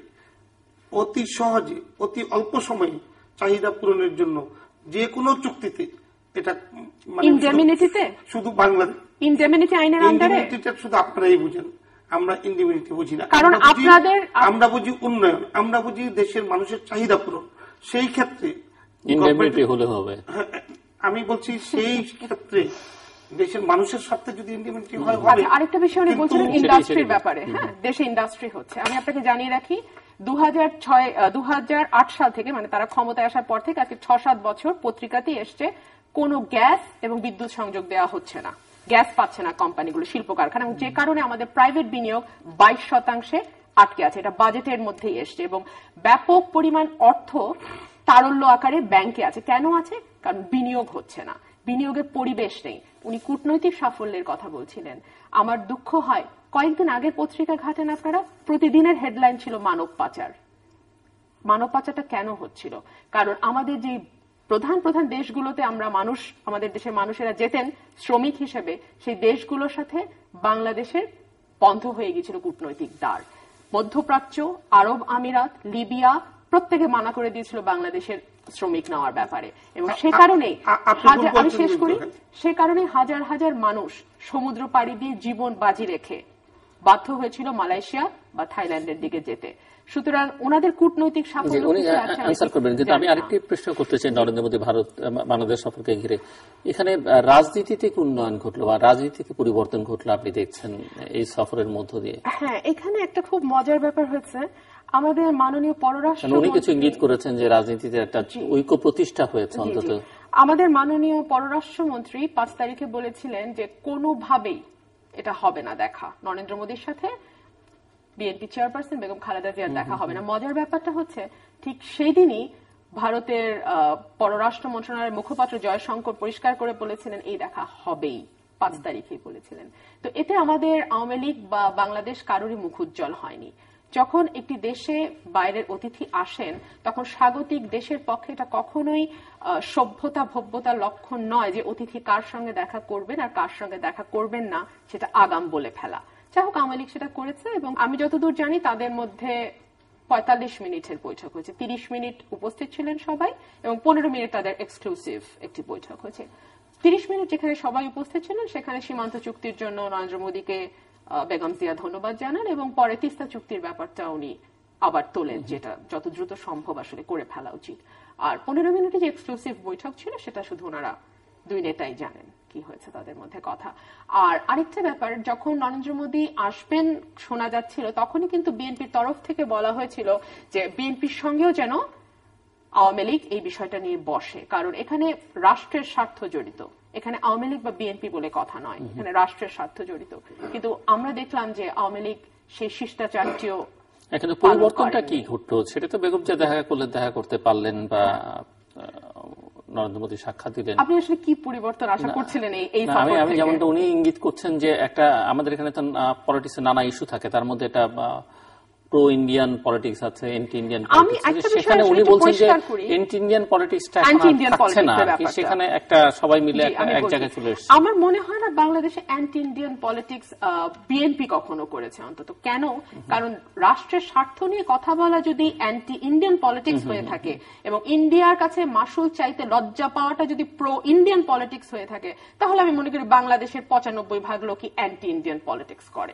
অতি সহজে অতি অল্প সময়ে চাহিদা পূরণের জন্য যে কোনো চুক্তিতে এটা ইনডেমিনিটিতে মানে শুধু আইনের আন্ডারে শুধু আপনারাই বুঝেন আমরা বুঝি না কারণ আপনাদের আমরা বুঝি উন্নয়ন আমরা বুঝি দেশের মানুষের চাহিদা পূরণ সেই ক্ষেত্রে হলে হবে আমি বলছি সেই ক্ষেত্রে দেশের মানুষের স্বার্থে যদি হয় আচ্ছা, হবে আরেকটা বিষয় উনি বলছিলেন ইন্ডাস্ট্রির ব্যাপারে হ্যাঁ দেশে ইন্ডাস্ট্রি হচ্ছে আমি আপনাকে জানিয়ে রাখি 2006 আট সাল থেকে মানে তারা ক্ষমতায় আসার পর থেকে আজকে ছ সাত বছর পত্রিকাতেই আসছে কোনো গ্যাস এবং বিদ্যুৎ সংযোগ দেওয়া হচ্ছে না গ্যাস পাচ্ছে না কোম্পানিগুলো শিল্প কারখানা যে কারণে আমাদের প্রাইভেট বিনিয়োগ বাইশ শতাংশে আটকে আছে এটা বাজেটের মধ্যেই এসছে এবং ব্যাপক পরিমাণ অর্থ তারল্য আকারে ব্যাংকে আছে কেন আছে কারণ বিনিয়োগ হচ্ছে না বিনিয়োগের পরিবেশ নেই উনি কূটনৈতিক সাফল্যের কথা বলছিলেন আমার দুঃখ হয় কয়েকদিন আগের পত্রিকা ঘাটেন আপনারা প্রতিদিনের হেডলাইন ছিল মানব পাচার মানব পাচারটা কেন হচ্ছিল কারণ আমাদের যে প্রধান প্রধান দেশগুলোতে আমরা মানুষ আমাদের দেশের মানুষেরা যেতেন শ্রমিক হিসেবে সেই দেশগুলোর সাথে বাংলাদেশের বন্ধ হয়ে গিয়েছিল কূটনৈতিক দ্বার মধ্যপ্রাচ্য আরব আমিরাত লিবিয়া প্রত্যেকে মানা করে দিয়েছিল বাংলাদেশের শ্রমিক নেওয়ার ব্যাপারে এবং সে কারণে আমি শেষ করি সে কারণে হাজার হাজার মানুষ সমুদ্র পাড়ি দিয়ে জীবন বাজি রেখে বাধ্য হয়েছিল মালয়েশিয়া বা থাইল্যান্ডের দিকে যেতে সুতরাং ওনাদের কূটনৈতিক সাফল্য আমি আরেকটি প্রশ্ন করতে চাই নরেন্দ্র মোদী ভারত বাংলাদেশ সফরকে ঘিরে এখানে রাজনীতি থেকে উন্নয়ন ঘটলো বা রাজনীতি থেকে পরিবর্তন ঘটলো আপনি দেখছেন এই সফরের মধ্য দিয়ে হ্যাঁ এখানে একটা খুব মজার ব্যাপার হয়েছে আমাদের মাননীয় পররাষ্ট্র উনি কিছু ইঙ্গিত করেছেন যে রাজনীতিতে একটা ঐক্য প্রতিষ্ঠা হয়েছে অন্তত আমাদের মাননীয় পররাষ্ট্রমন্ত্রী পাঁচ তারিখে বলেছিলেন যে কোনোভাবেই এটা হবে না দেখা নরেন্দ্র মোদীর সাথে বিএনপি চেয়ারপারসন বেগম খালেদা জিয়ার দেখা হবে না মজার ব্যাপারটা হচ্ছে ঠিক সেই দিনই ভারতের পররাষ্ট্র মন্ত্রণালয়ের মুখপাত্র জয়শঙ্কর পরিষ্কার করে বলেছিলেন এই দেখা হবেই পাঁচ তারিখে বলেছিলেন তো এতে আমাদের আওয়ামী লীগ বা বাংলাদেশ কারোরই মুখ উজ্জ্বল হয়নি যখন একটি দেশে বাইরের অতিথি আসেন তখন স্বাগতিক দেশের পক্ষে এটা কখনোই সভ্যতা ভব্যতার লক্ষণ নয় যে অতিথি কার সঙ্গে দেখা করবেন আর কার সঙ্গে দেখা করবেন না সেটা আগাম বলে ফেলা যাই হোক আওয়ামী লীগ সেটা করেছে এবং আমি যতদূর জানি তাদের মধ্যে পঁয়তাল্লিশ মিনিটের বৈঠক হয়েছে তিরিশ মিনিট উপস্থিত ছিলেন সবাই এবং পনেরো মিনিট তাদের এক্সক্লুসিভ একটি বৈঠক হয়েছে তিরিশ মিনিট যেখানে সবাই উপস্থিত ছিলেন সেখানে সীমান্ত চুক্তির জন্য নরেন্দ্র মোদীকে বেগম জিয়া ধন্যবাদ জানান এবং পরে তিস্তা চুক্তির ব্যাপারটা উনি আবার তোলেন যেটা যত দ্রুত সম্ভব আসলে করে ফেলা উচিত আর পনেরো মিনিটের যে এক্সক্লুসিভ বৈঠক ছিল সেটা শুধু ওনারা দুই নেতাই জানেন কি হয়েছে তাদের মধ্যে কথা আর আরেকটা ব্যাপার যখন নরেন্দ্র মোদী আসবেন শোনা যাচ্ছিল তখনই কিন্তু বিএনপির তরফ থেকে বলা হয়েছিল যে বিএনপির সঙ্গেও যেন আওয়ামী লীগ এই বিষয়টা নিয়ে বসে কারণ এখানে রাষ্ট্রের স্বার্থ জড়িত এখানে আওয়ামী লীগ বা বিএনপি বলে কথা নয় এখানে রাষ্ট্রের স্বার্থ জড়িত কিন্তু আমরা দেখলাম যে আওয়ামী লীগ সেই শিষ্টাচারটিও এখানে পরিবর্তনটা কি ঘটলো সেটা তো বেগম যা দেখা করলেন দেখা করতে পারলেন বা নরেন্দ্র মোদী সাক্ষাৎ দিলেন আপনি আসলে কি পরিবর্তন আশা করছিলেন এই আমি আমি যেমনটা উনি ইঙ্গিত করছেন যে একটা আমাদের এখানে তো পলিটিক্সে নানা ইস্যু থাকে তার মধ্যে এটা প্রো ইন্ডিয়ান পলিটিক্স আছে এন্টি ইন্ডিয়ান আমি একটা উনি বলছেন যে এন্টি ইন্ডিয়ান পলিটিক্সটা এন্টি ইন্ডিয়ান পলিটিক্স সেখানে একটা সবাই মিলে এক জায়গায় চলে এসেছে আমার মনে হয় না বাংলাদেশে ইন্ডিয়ান পলিটিক্স বিএনপি কখনো করেছে অন্তত কেন কারণ রাষ্ট্রের স্বার্থ নিয়ে কথা বলা যদি অ্যান্টি ইন্ডিয়ান পলিটিক্স হয়ে থাকে এবং ইন্ডিয়ার কাছে মাসুল চাইতে লজ্জা পাওয়াটা যদি প্রো ইন্ডিয়ান পলিটিক্স হয়ে থাকে তাহলে আমি মনে করি বাংলাদেশের পঁচানব্বই ভাগ লোকই অ্যান্টি ইন্ডিয়ান পলিটিক্স করে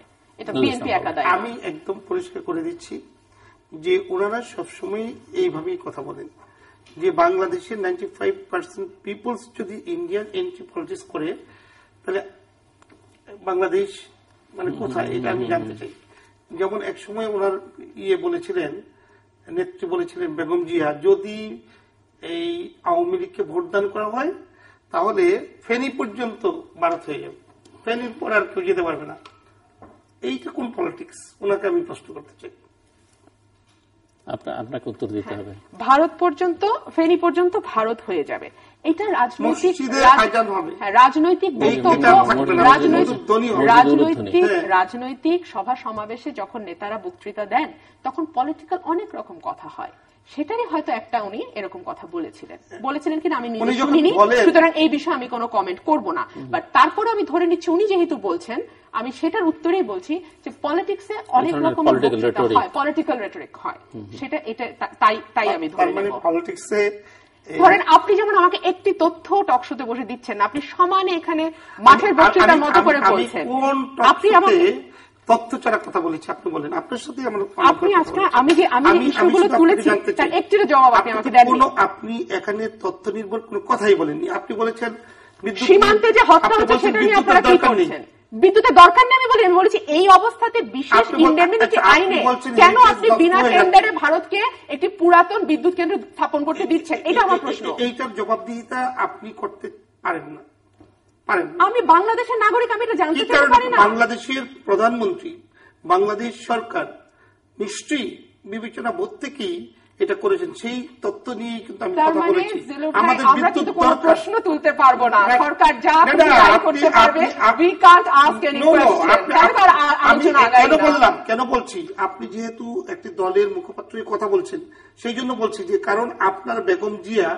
আমি একদম পরিষ্কার করে দিচ্ছি যে ওনারা সবসময় এইভাবেই কথা বলেন যে বাংলাদেশের নাইনটি ফাইভ পার্সেন্ট পিপলস যদি ইন্ডিয়ান এন্ট্রি পলিটিক্স করে তাহলে বাংলাদেশ মানে কোথায় এটা আমি জানতে চাই যেমন এক সময় ওনার ইয়ে বলেছিলেন নেত্রী বলেছিলেন বেগম জিয়া যদি এই আওয়ামী লীগকে ভোটদান করা হয় তাহলে ফেনি পর্যন্ত ভারত হয়ে যাবে ফেনির পর আর কেউ যেতে পারবে না এইটা কোন পলিটিক্স ওনাকে আমি প্রশ্ন করতে চাই আপনাকে উত্তর দিতে হ্যাঁ। হবে ভারত পর্যন্ত ফেনী পর্যন্ত ভারত হয়ে যাবে এটা রাজনৈতিক হ্যাঁ, রাজনৈতিক বক্তব্য রাজনৈতিক হ্যাঁ। রাজনৈতিক সভা সমাবেশে যখন নেতারা বক্তৃতা দেন তখন পলিটিক্যাল অনেক রকম কথা হয় সেটারই হয়তো একটা উনি এরকম কথা বলেছিলেন হ্যাঁ। বলেছিলেন কিনা আমি শুনিনি সুতরাং এই বিষয়ে আমি কোনো কমেন্ট করব না বাট তারপরে আমি ধরে নিচ্ছি উনি যেহেতু বলছেন আমি সেটার উত্তরেই বলছি যে পলিটিক্সে অনেক রকম হয় পলিটিক্যাল রেটরিক হয় সেটা এটা তাই তাই আমি ধরে মানে নেব পলিটিক্সে ধরেন আপনি যেমন আমাকে একটি তথ্য টকশোতে বসে দিচ্ছেন আপনি সমানে এখানে মাঠের বক্তৃতার মতো করে বলছেন আপনি আমাকে কথা বলেছি আপনি বলেন আপনার সাথে আপনি এখানে তথ্য নির্ভর কথাই বলেননি আপনি বলেছেন সীমান্তে যে হত্যা হচ্ছে সেটা নিয়ে আপনারা কি করছেন বিদ্যুতের দরকার নেই আমি বলি আমি বলেছি এই অবস্থাতে বিশেষ ইন্ডেমনিটি আচ্ছা, আইনে কেন আপনি বিনা টেন্ডারে ভারতকে একটি পুরাতন বিদ্যুৎ কেন্দ্র স্থাপন করতে দিচ্ছেন এটা আমার প্রশ্ন এইটার জবাবদিহিতা আপনি করতে পারেন না পারেন আমি বাংলাদেশের নাগরিক আমি এটা জানতে পারি না বাংলাদেশের প্রধানমন্ত্রী বাংলাদেশ সরকার নিশ্চয়ই বিবেচনা বোধ থেকেই এটা করেছেন সেই তথ্য নিয়ে কিন্তু আমি কথা মানে বলেছি আমাদের বিদ্যুৎ দরকার প্রশ্ন তুলতে পারবো না সরকার যা করতে পারবে we can't ask any question আমি কেন বললাম কেন বলছি আপনি যেহেতু একটি দলের মুখপাত্র কথা বলছেন সেই জন্য বলছি যে কারণ আপনার বেগম জিয়া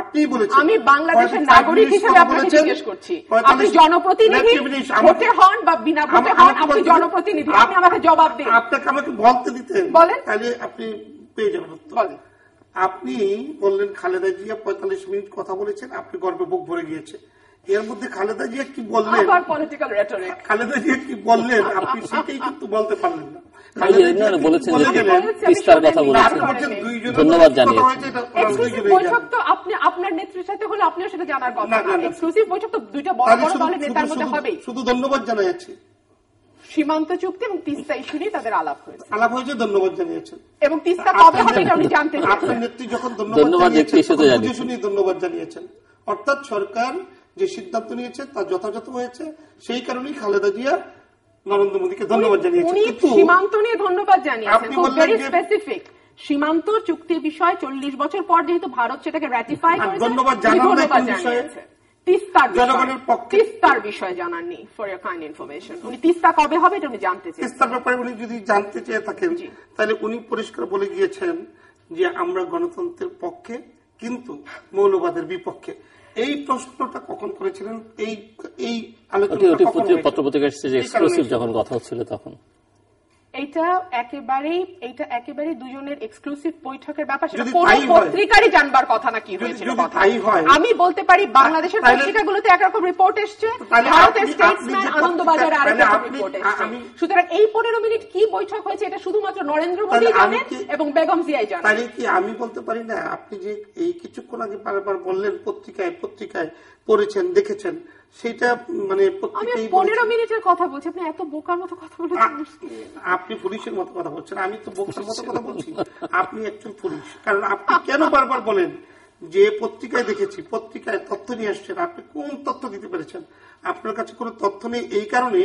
আপনি বলেছেন আমি বাংলাদেশের নাগরিক হিসেবে আপনাকে জিজ্ঞেস করছি আপনি জনপ্রতিনিধি ভোটে হন বা বিনা ভোটে হন আপনি জনপ্রতিনিধি আপনি আমাকে জবাব দিন আপনাকে আমাকে বলতে দিতে বলেন তাহলে আপনি পেয়ে যাবেন আপনি বললেন খালেদা জিয়া পঁয়তাল্লিশ মিনিট কথা বলেছেন আপনি গর্বে বুক ভরে গিয়েছে এর মধ্যে খালেদা জিয়া কি বললেন খালেদা জিয়া কি বললেন আপনি সেটাই কিন্তু বলতে পারলেন না সীমান্ত চুক্তি এবং তিস্তা ইস্যু নিয়ে তাদের আলাপ হয়েছে আলাপ হয়েছে ধন্যবাদ জানিয়েছেন এবং তিস্তা কবে হবে আপনি জানতে আপনার নেত্রী যখন ধন্যবাদ ধন্যবাদ জানিয়েছেন অর্থাৎ সরকার যে সিদ্ধান্ত নিয়েছে তা যথাযথ হয়েছে সেই কারণেই খালেদা জিয়া নরেন্দ্র মোদীকে ধন্যবাদ জানিয়েছেন সীমান্ত নিয়ে ধন্যবাদ জানিয়েছেন সীমান্ত চুক্তির বিষয়ে চল্লিশ বছর পর যেহেতু ভারত সেটাকে র্যাটিফাই করেছে ধন্যবাদ জানিয়েছে তিস্তার জনগণের পক্ষে তিস্তার ফর ইয়ার কাইন্ড ইনফরমেশন উনি তিস্তা কবে হবে এটা উনি জানতে তিস্তার ব্যাপারে উনি যদি জানতে চেয়ে থাকেন তাহলে উনি পরিষ্কার বলে গিয়েছেন যে আমরা গণতন্ত্রের পক্ষে কিন্তু মৌলবাদের বিপক্ষে এই প্রশ্নটা কখন করেছিলেন এই এই আলোচনা পত্র পত্রিকা এক্সক্লুসিভ যখন কথা হচ্ছিল তখন এটা একেবারেই এটা একেবারে দুজনের এক্সক্লুসিভ বৈঠকের ব্যাপার সেটা পত্রিকারই জানবার কথা হয়েছিল আমি বলতে পারি বাংলাদেশের পত্রিকাগুলোতে একরকম রিপোর্ট এসছে ভারতের স্টেটসম্যান আনন্দবাজারে রিপোর্ট এসছে সুতরাং এই পনেরো মিনিট কি বৈঠক হয়েছে এটা শুধুমাত্র নরেন্দ্র মোদী জানেন এবং বেগম জিয়াই জানেন তাহলে কি আমি বলতে পারি না আপনি যে এই কিছুক্ষণ আগে বারবার বললেন পত্রিকায় পত্রিকায় পড়েছেন দেখেছেন সেটা মানে পনেরো মিনিটের কথা বলছি আপনি এত বোকার মতো কথা বলেছেন আপনি পুলিশের মতো কথা বলছেন আমি তো বোকার মতো কথা বলছি আপনি একজন পুলিশ কারণ আপনি কেন বারবার বলেন যে পত্রিকায় দেখেছি পত্রিকায় তথ্য নিয়ে আসছেন আপনি কোন তথ্য দিতে পেরেছেন আপনার কাছে কোনো তথ্য নেই এই কারণে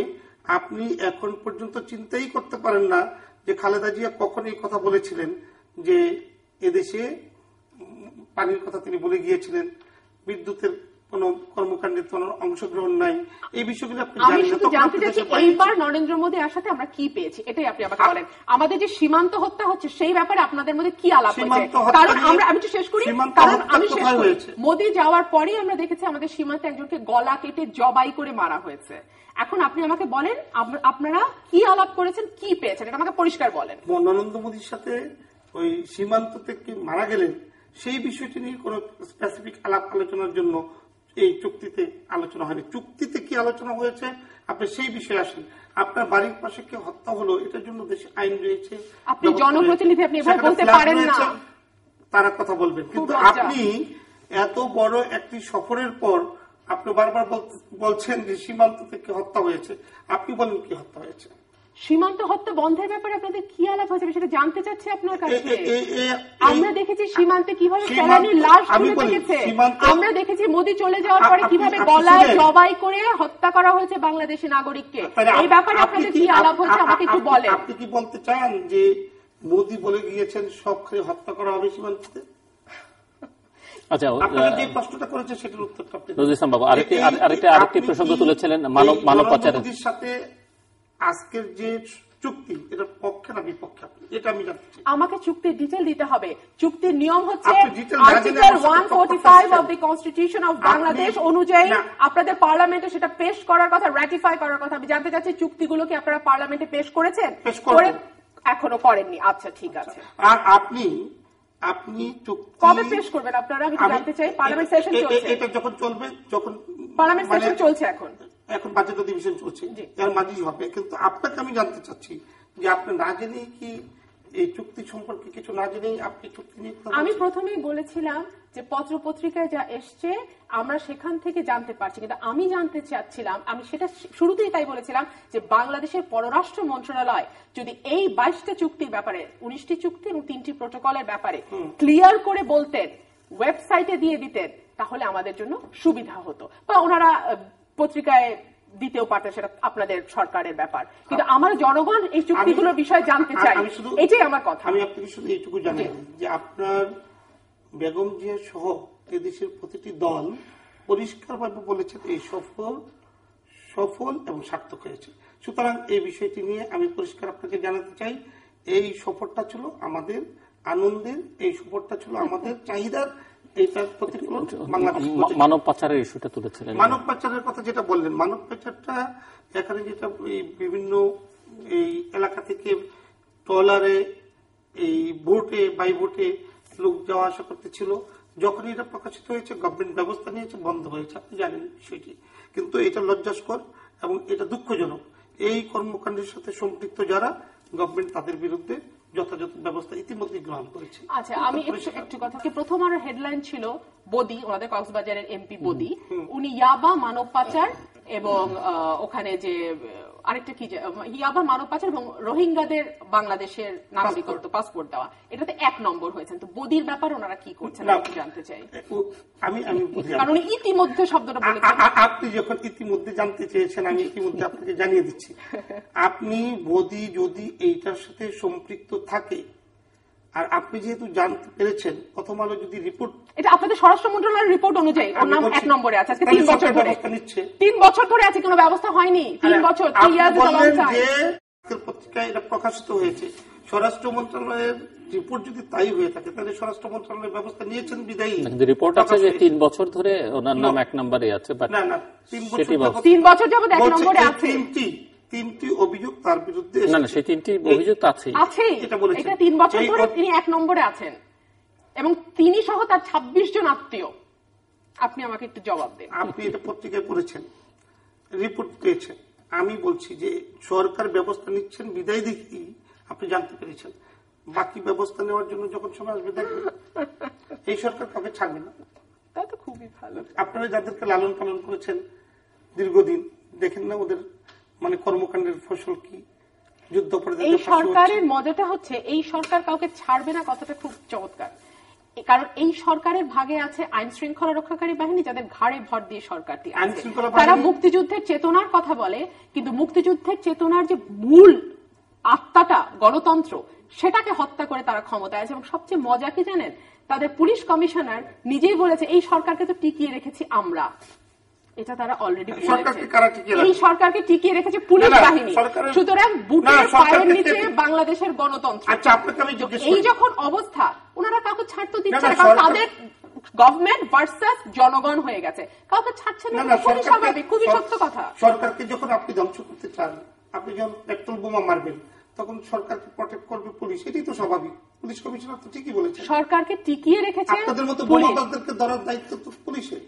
আপনি এখন পর্যন্ত চিন্তাই করতে পারেন না যে খালেদা জিয়া কখন এই কথা বলেছিলেন যে এদেশে পানির কথা তিনি বলে গিয়েছিলেন বিদ্যুতের কোন কর্মকাণ্ডে অংশগ্রহণ নাই এই বিষয়গুলো আমি শুধু জানতে এইবার নরেন্দ্র মোদী আসাতে আমরা কি পেয়েছি এটাই আপনি আমাকে বলেন আমাদের যে সীমান্ত হত্যা হচ্ছে সেই ব্যাপারে আপনাদের মধ্যে কি আলাপ হয়েছে কারণ আমরা আমি শেষ করি কারণ আমি শেষ করি মোদী যাওয়ার পরেই আমরা দেখেছি আমাদের সীমান্তে একজনকে গলা কেটে জবাই করে মারা হয়েছে এখন আপনি আমাকে বলেন আপনারা কি আলাপ করেছেন কি পেয়েছেন এটা আমাকে পরিষ্কার বলেন নরেন্দ্র মোদীর সাথে ওই সীমান্ত থেকে মারা গেলেন সেই বিষয়টি নিয়ে কোন স্পেসিফিক আলাপ আলোচনার জন্য এই চুক্তিতে আলোচনা হয়নি চুক্তিতে কি আলোচনা হয়েছে আপনি সেই বিষয়ে আসেন আপনার বাড়ির পাশে কে হত্যা হলো এটার জন্য দেশে আইন রয়েছে আপনি জনপ্রতিনিধি আপনি এভাবে বলতে পারেন না তারা কথা বলবে কিন্তু আপনি এত বড় একটি সফরের পর আপনি বারবার বলছেন যে সীমান্ত থেকে হত্যা হয়েছে আপনি বলেন কি হত্যা হয়েছে সীমান্ত হত্যা বন্ধের ব্যাপারে আপনাদের কি আলাপ হয়েছে সেটা জানতে চাচ্ছি আপনার কাছে আমরা দেখেছি সীমান্তে কিভাবে ফেলানির লাশ তুলে দেখেছে আমরা দেখেছি মোদি চলে যাওয়ার পরে কিভাবে গলায় জবাই করে হত্যা করা হয়েছে বাংলাদেশি নাগরিককে এই ব্যাপারে আপনাদের কি আলাপ হয়েছে আমাকে একটু বলেন আপনি কি বলতে চান যে মোদি বলে গিয়েছেন সবকে হত্যা করা হবে সীমান্তে আচ্ছা প্রশ্নটা করেছে সেটার উত্তরটা আরেকটি প্রসঙ্গ তুলেছিলেন মানব মানব পাচারের সাথে আজকের যে চুক্তি এটা পক্ষে না বিপক্ষে এটা আমি জানতে আমাকে চুক্তির ডিটেল দিতে হবে চুক্তির নিয়ম হচ্ছে article 145 of the constitution of Bangladesh অনুযায়ী আপনাদের পার্লামেন্টে সেটা পেশ করার কথা র্যাটিফাই করার কথা আমি জানতে চাচ্ছি চুক্তিগুলো কি আপনারা পার্লামেন্টে পেশ করেছেন করে এখনো করেননি আচ্ছা ঠিক আচ্ছা। আছে আর আপনি আপনি কবে পেশ করবেন আপনারা আমি জানতে চাই পার্লামেন্ট সেশন চলছে এটা যখন চলবে যখন পার্লামেন্ট সেশন মানে চলছে এখন এখন বাজেট অধিবেশন চলছে এর মাঝে হবে কিন্তু আপনাকে আমি জানতে চাচ্ছি যে আপনি না জেনেই কি এই চুক্তি সম্পর্কে কিছু না জেনেই আপনি চুক্তি নিয়ে আমি প্রথমেই বলেছিলাম যে পত্র পত্রিকায় যা এসছে আমরা সেখান থেকে জানতে পারছি কিন্তু আমি জানতে চাচ্ছিলাম আমি সেটা শুরুতেই তাই বলেছিলাম যে বাংলাদেশের পররাষ্ট্র মন্ত্রণালয় যদি এই বাইশটা চুক্তির ব্যাপারে উনিশটি চুক্তি এবং তিনটি প্রোটোকলের ব্যাপারে ক্লিয়ার করে বলতেন ওয়েবসাইটে দিয়ে দিতেন তাহলে আমাদের জন্য সুবিধা হতো বা ওনারা পত্রিকায় দিতেও পারতেন সেটা আপনাদের সরকারের ব্যাপার কিন্তু আমার জনগণ এই চুক্তিগুলোর বিষয়ে জানতে চাই এটাই আমার কথা আমি আপনাকে শুধু এইটুকু জানি যে আপনার বেগম জিয়া সহ এদেশের প্রতিটি দল পরিষ্কারভাবে বলেছেন এই সফল সফল এবং সার্থক হয়েছে সুতরাং এই বিষয়টি নিয়ে আমি পরিষ্কার আপনাকে জানাতে চাই এই সফরটা ছিল আমাদের আনন্দের এই সফরটা ছিল আমাদের চাহিদার মানব পাচারের ইস্যুটা তুলেছিলেন মানব পাচারের কথা যেটা বললেন মানব পাচারটা এখানে যেটা এই বিভিন্ন এই এলাকা থেকে ট্রলারে এই বোটে বাই বোটে লোক যাওয়া আসা করতে ছিল যখন এটা প্রকাশিত হয়েছে গভর্নমেন্ট ব্যবস্থা নিয়েছে বন্ধ হয়েছে আপনি জানেন বিষয়টি কিন্তু এটা লজ্জাস্কর এবং এটা দুঃখজনক এই কর্মকাণ্ডের সাথে সম্পৃক্ত যারা গভর্নমেন্ট তাদের বিরুদ্ধে যথাযথ ব্যবস্থা ইতিমধ্যে গ্রহণ করেছে আচ্ছা আমি একটু কথা প্রথম আর হেডলাইন ছিল বদি ওনাদের কক্সবাজারের এমপি বদি উনি ইয়াবা মানব পাচার এবং ওখানে যে আরেকটা কি ইয়াবা মানব পাচার এবং রোহিঙ্গাদের বাংলাদেশের নাগরিকত্ব পাসপোর্ট দেওয়া এটাতে এক নম্বর হয়েছেন তো বদির ব্যাপার ওনারা কি করছেন আমি জানতে চাই আমি আমি কারণ ইতিমধ্যে শব্দটা বলে আপনি যখন ইতিমধ্যে জানতে চেয়েছেন আমি ইতিমধ্যে আপনাকে জানিয়ে দিচ্ছি আপনি বদি যদি এইটার সাথে সম্পৃক্ত থাকে আর আপনি যেহেতু জানতে পেরেছেন প্রথম আলো যদি রিপোর্ট এটা আপনাদের স্বরাষ্ট্র মন্ত্রণালয়ের রিপোর্ট অনুযায়ী ওর নাম এক নম্বরে আছে আজকে তিন বছর ধরে তিন বছর ধরে আছে কোনো ব্যবস্থা হয়নি তিন হ্যাঁ, বছর পত্রিকায় এটা প্রকাশিত হয়েছে স্বরাষ্ট্র মন্ত্রণালয়ের রিপোর্ট যদি তাই হয়ে থাকে তাহলে স্বরাষ্ট্র ব্যবস্থা নিয়েছেন বিদায়ী রিপোর্ট আছে যে তিন বছর ধরে ওনার নাম এক নম্বরে আছে না না তিন বছর তিন বছর যাবত এক নম্বরে আছে তিনটি অভিযোগ তার বিরুদ্ধে না না সেই তিনটি অভিযোগ আছে আছে এটা বলেছে এটা তিন বছর ধরে তিনি এক নম্বরে আছেন এবং তিনি সহ তার 26 জন আত্মীয় আপনি আমাকে একটু জবাব দেন আপনি এটা পত্রিকায় করেছেন রিপোর্ট পেয়েছেন আমি বলছি যে সরকার ব্যবস্থা নিচ্ছেন বিদায় দেখি আপনি জানতে পেরেছেন বাকি ব্যবস্থা নেওয়ার জন্য যখন সময় আসবে দেখবেন এই সরকার কাউকে ছাড়বে না তা তো খুবই ভালো আপনারা যাদেরকে লালন পালন করেছেন দীর্ঘদিন দেখেন না ওদের মানে কর্মকাণ্ডের ফসল কি যুদ্ধ এই সরকারের মজাটা হচ্ছে এই সরকার কাউকে ছাড়বে না কথাটা খুব চমৎকার কারণ এই সরকারের ভাগে আছে আইন শৃঙ্খলা রক্ষাকারী বাহিনী যাদের ঘাড়ে ভর দিয়ে সরকারটি তারা মুক্তিযুদ্ধের চেতনার কথা বলে কিন্তু মুক্তিযুদ্ধের চেতনার যে মূল আত্মাটা গণতন্ত্র সেটাকে হত্যা করে তারা ক্ষমতায় আছে এবং সবচেয়ে মজা কি জানেন তাদের পুলিশ কমিশনার নিজেই বলেছে এই সরকারকে তো টিকিয়ে রেখেছি আমরা এটা তারা অলরেডি এই সরকারকে টিকিয়ে রেখেছে পুলিশ বাহিনী সুতরাং বুটের পায়ের নিচে বাংলাদেশের গণতন্ত্র আচ্ছা, এই যখন অবস্থা ওনারা কাউকে দিচ্ছে না তাদের গভর্নমেন্ট ভার্সেস জনগণ হয়ে গেছে কাউকে ছাড়ছে না খুবই স্বাভাবিক খুবই সত্য কথা সরকারকে যখন আপনি ধ্বংস করতে চান আপনি যখন পেট্রোল বোমা মারবেন তখন সরকারকে প্রটেক্ট করবে পুলিশ এটাই তো স্বাভাবিক পুলিশ কমিশনার তো ঠিকই বলেছে সরকারকে টিকিয়ে রেখেছে আপনাদের মতো ধরার দায়িত্ব তো পুলিশের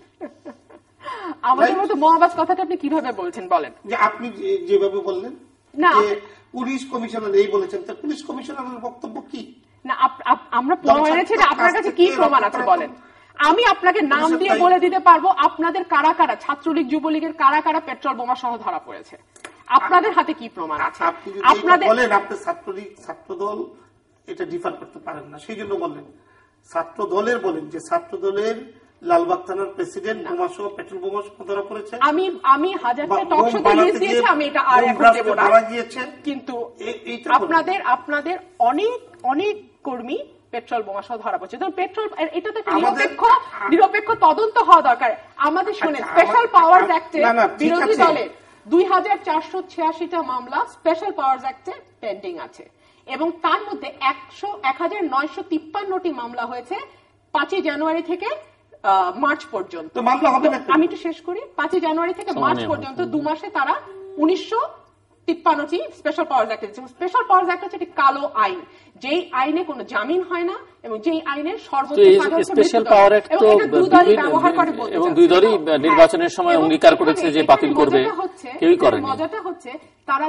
আমাদের মানে মতো মহাবাজ কথাটা আপনি কিভাবে বলছেন বলেন যে আপনি যেভাবে বললেন না পুলিশ কমিশনার এই বলেছেন তার পুলিশ কমিশনারের বক্তব্য কি না আমরা প্রমাণ এনেছি আপনার কাছে কি প্রমাণ আছে বলেন আমি আপনাকে নাম দিয়ে বলে দিতে পারবো আপনাদের কারা কারা ছাত্রলীগ যুবলীগের কারা কারা পেট্রোল বোমা সহ ধরা পড়েছে আপনাদের হাতে কি প্রমাণ আছে আপনাদের বলেন আপনি ছাত্রলীগ ছাত্র দল এটা ডিফার করতে পারেন না সেই জন্য বলেন ছাত্র দলের বলেন যে ছাত্র দলের লালবাগ থানার প্রেসিডেন্ট পেট্রোল বোমা আমি আমি হাজারটা দিয়েছি আমি এটা আর এখন দেব না কিন্তু আপনাদের আপনাদের অনেক অনেক কর্মী পেট্রোল বোমা সহ ধরা পড়ছে ধরুন পেট্রোল এটা তো নিরপেক্ষ নিরপেক্ষ তদন্ত হওয়া দরকার আমাদের শুনে স্পেশাল পাওয়ার অ্যাক্টে বিরোধী দলের দুই হাজার চারশো ছিয়াশিটা মামলা স্পেশাল পাওয়ার অ্যাক্টে পেন্ডিং আছে এবং তার মধ্যে একশো এক হাজার নয়শো তিপ্পান্নটি মামলা হয়েছে পাঁচই জানুয়ারি থেকে মার্চ পর্যন্ত আমি একটু শেষ করি পাঁচই জানুয়ারি থেকে মার্চ পর্যন্ত দু মাসে তারা উনিশশো special power act special power act হচ্ছে কালো আইন যেই আইনে কোনো জামিন হয় না এবং যেই সর্বোচ্চ স্পেশাল পাওয়ার অ্যাক্ট তো ব্যবহার করে এবং দুই দলই নির্বাচনের সময় অঙ্গীকার করেছে যে বাতিল করবে কেউই করেনি মজাটা হচ্ছে তারা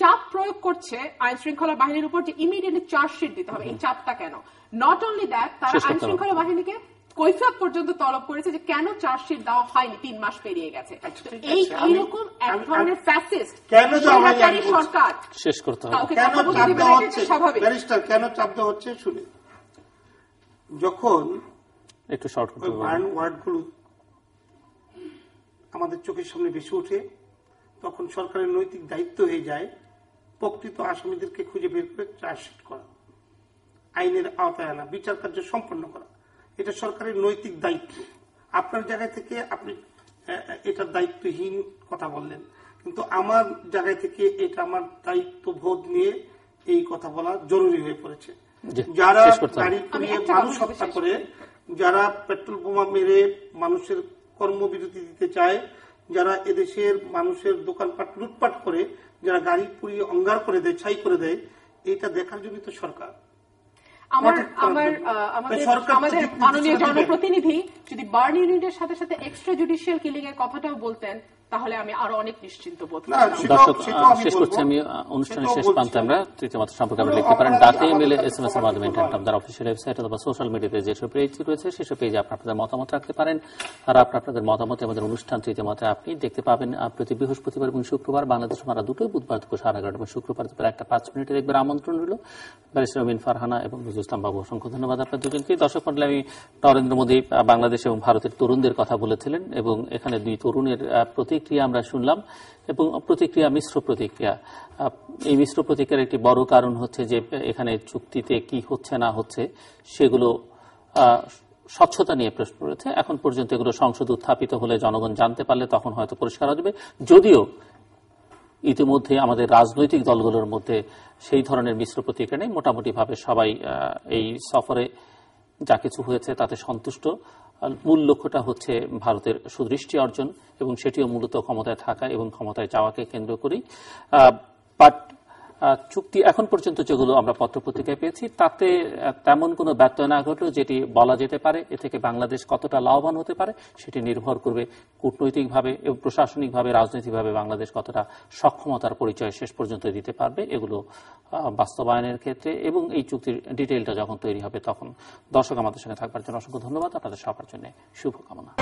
চাপ প্রয়োগ করছে আইন শৃঙ্খলা বাহিনীর উপর যে ইমিডিয়েটলি চার্জশিট দিতে হবে এই চাপটা কেন নট অনলি দ্যাট তারা আইন শৃঙ্খলা বাহিনীকে কৈফিয়ত পর্যন্ত তলব করেছে যে কেন চার্জশিট দেওয়া হয়নি তিন মাস পেরিয়ে গেছে আচ্ছা, এই এইরকম এক ধরনের ফ্যাসিস্ট কেন সরকার শেষ করতে হবে কেন চাপ দেওয়া হচ্ছে ব্যারিস্টার কেন চাপ দেওয়া হচ্ছে শুনে যখন একটু শর্ট করতে আমাদের চোখের সামনে বেশি ওঠে তখন সরকারের নৈতিক দায়িত্ব হয়ে যায় প্রকৃত আসামিদেরকে খুঁজে বের করে চার্জশিট করা আইনের আওতায় আনা বিচার কার্য সম্পন্ন করা এটা সরকারের নৈতিক দায়িত্ব আপনার জায়গা থেকে আপনি এটা দায়িত্বহীন কথা বললেন কিন্তু আমার জায়গা থেকে এটা আমার দায়িত্ব বোধ নিয়ে এই কথা বলা জরুরি হয়ে পড়েছে যারা গাড়ি পুড়িয়ে মানুষ হত্যা করে যারা পেট্রোল বোমা মেরে মানুষের কর্মবিরতি দিতে চায় যারা এদেশের মানুষের দোকানপাট লুটপাট করে যারা গাড়ি পুড়িয়ে অঙ্গার করে দেয় ছাই করে দেয় এটা দেখার জন্য তো সরকার আমার আমার আমাদের মানে আমাদের মাননীয় জনপ্রতিনিধি যদি বার্ন ইউনিটের সাথে সাথে এক্সট্রা জুডিশিয়াল কিলিং এর কথাটাও বলতেন তাহলে আমি আরো অনেক নিশ্চিন্ত বোধ দর্শক শেষ করছি আমি অনুষ্ঠানের শেষ প্রান্তে আমরা তৃতীয় মাত্রা সম্পর্কে আপনি লিখতে পারেন ডাকে মেলে এস এম এস এর মাধ্যমে আপনার অফিসিয়াল ওয়েবসাইট অথবা সোশ্যাল মিডিয়াতে যেসব পেজ রয়েছে সেসব পেজে আপনি আপনাদের মতামত রাখতে পারেন আর আপনি আপনাদের মতামত আমাদের অনুষ্ঠান তৃতীয় মাত্রায় আপনি দেখতে পাবেন প্রতি বৃহস্পতিবার এবং শুক্রবার বাংলাদেশ মারা দুটোই বুধবার দুপুর সাড়ে এগারোটা এবং শুক্রবার দুপুর একটা পাঁচ মিনিটের একবার আমন্ত্রণ রইল ব্যারিস্টার অমিন ফারহানা এবং রুজু ইসলাম বাবু অসংখ্য ধন্যবাদ আপনার দুজনকে দর্শক মন্ডলে আমি নরেন্দ্র মোদী বাংলাদেশ এবং ভারতের তরুণদের কথা বলেছিলেন এবং এখানে দুই তরুণের প্রতীক প্রতিক্রিয়া আমরা শুনলাম এবং প্রতিক্রিয়া মিশ্র প্রতিক্রিয়া এই মিশ্র প্রতিক্রিয়ার একটি বড় কারণ হচ্ছে যে এখানে চুক্তিতে কি হচ্ছে না হচ্ছে সেগুলো স্বচ্ছতা নিয়ে প্রশ্ন করেছে এখন পর্যন্ত এগুলো সংসদ উত্থাপিত হলে জনগণ জানতে পারলে তখন হয়তো পরিষ্কার হবে যদিও ইতিমধ্যে আমাদের রাজনৈতিক দলগুলোর মধ্যে সেই ধরনের মিশ্র প্রতিক্রিয়া নেই মোটামুটিভাবে সবাই এই সফরে যা কিছু হয়েছে তাতে সন্তুষ্ট মূল লক্ষ্যটা হচ্ছে ভারতের সুদৃষ্টি অর্জন এবং সেটিও মূলত ক্ষমতায় থাকা এবং ক্ষমতায় যাওয়াকে কেন্দ্র করেই বাট চুক্তি এখন পর্যন্ত যেগুলো আমরা পত্রপত্রিকায় পেয়েছি তাতে তেমন কোনো ব্যত্যয় না ঘটলেও যেটি বলা যেতে পারে এ থেকে বাংলাদেশ কতটা লাভবান হতে পারে সেটি নির্ভর করবে কূটনৈতিকভাবে এবং প্রশাসনিকভাবে রাজনৈতিকভাবে বাংলাদেশ কতটা সক্ষমতার পরিচয় শেষ পর্যন্ত দিতে পারবে এগুলো বাস্তবায়নের ক্ষেত্রে এবং এই চুক্তির ডিটেলটা যখন তৈরি হবে তখন দর্শক আমাদের সঙ্গে থাকবার জন্য অসংখ্য ধন্যবাদ আপনাদের সবার জন্য শুভকামনা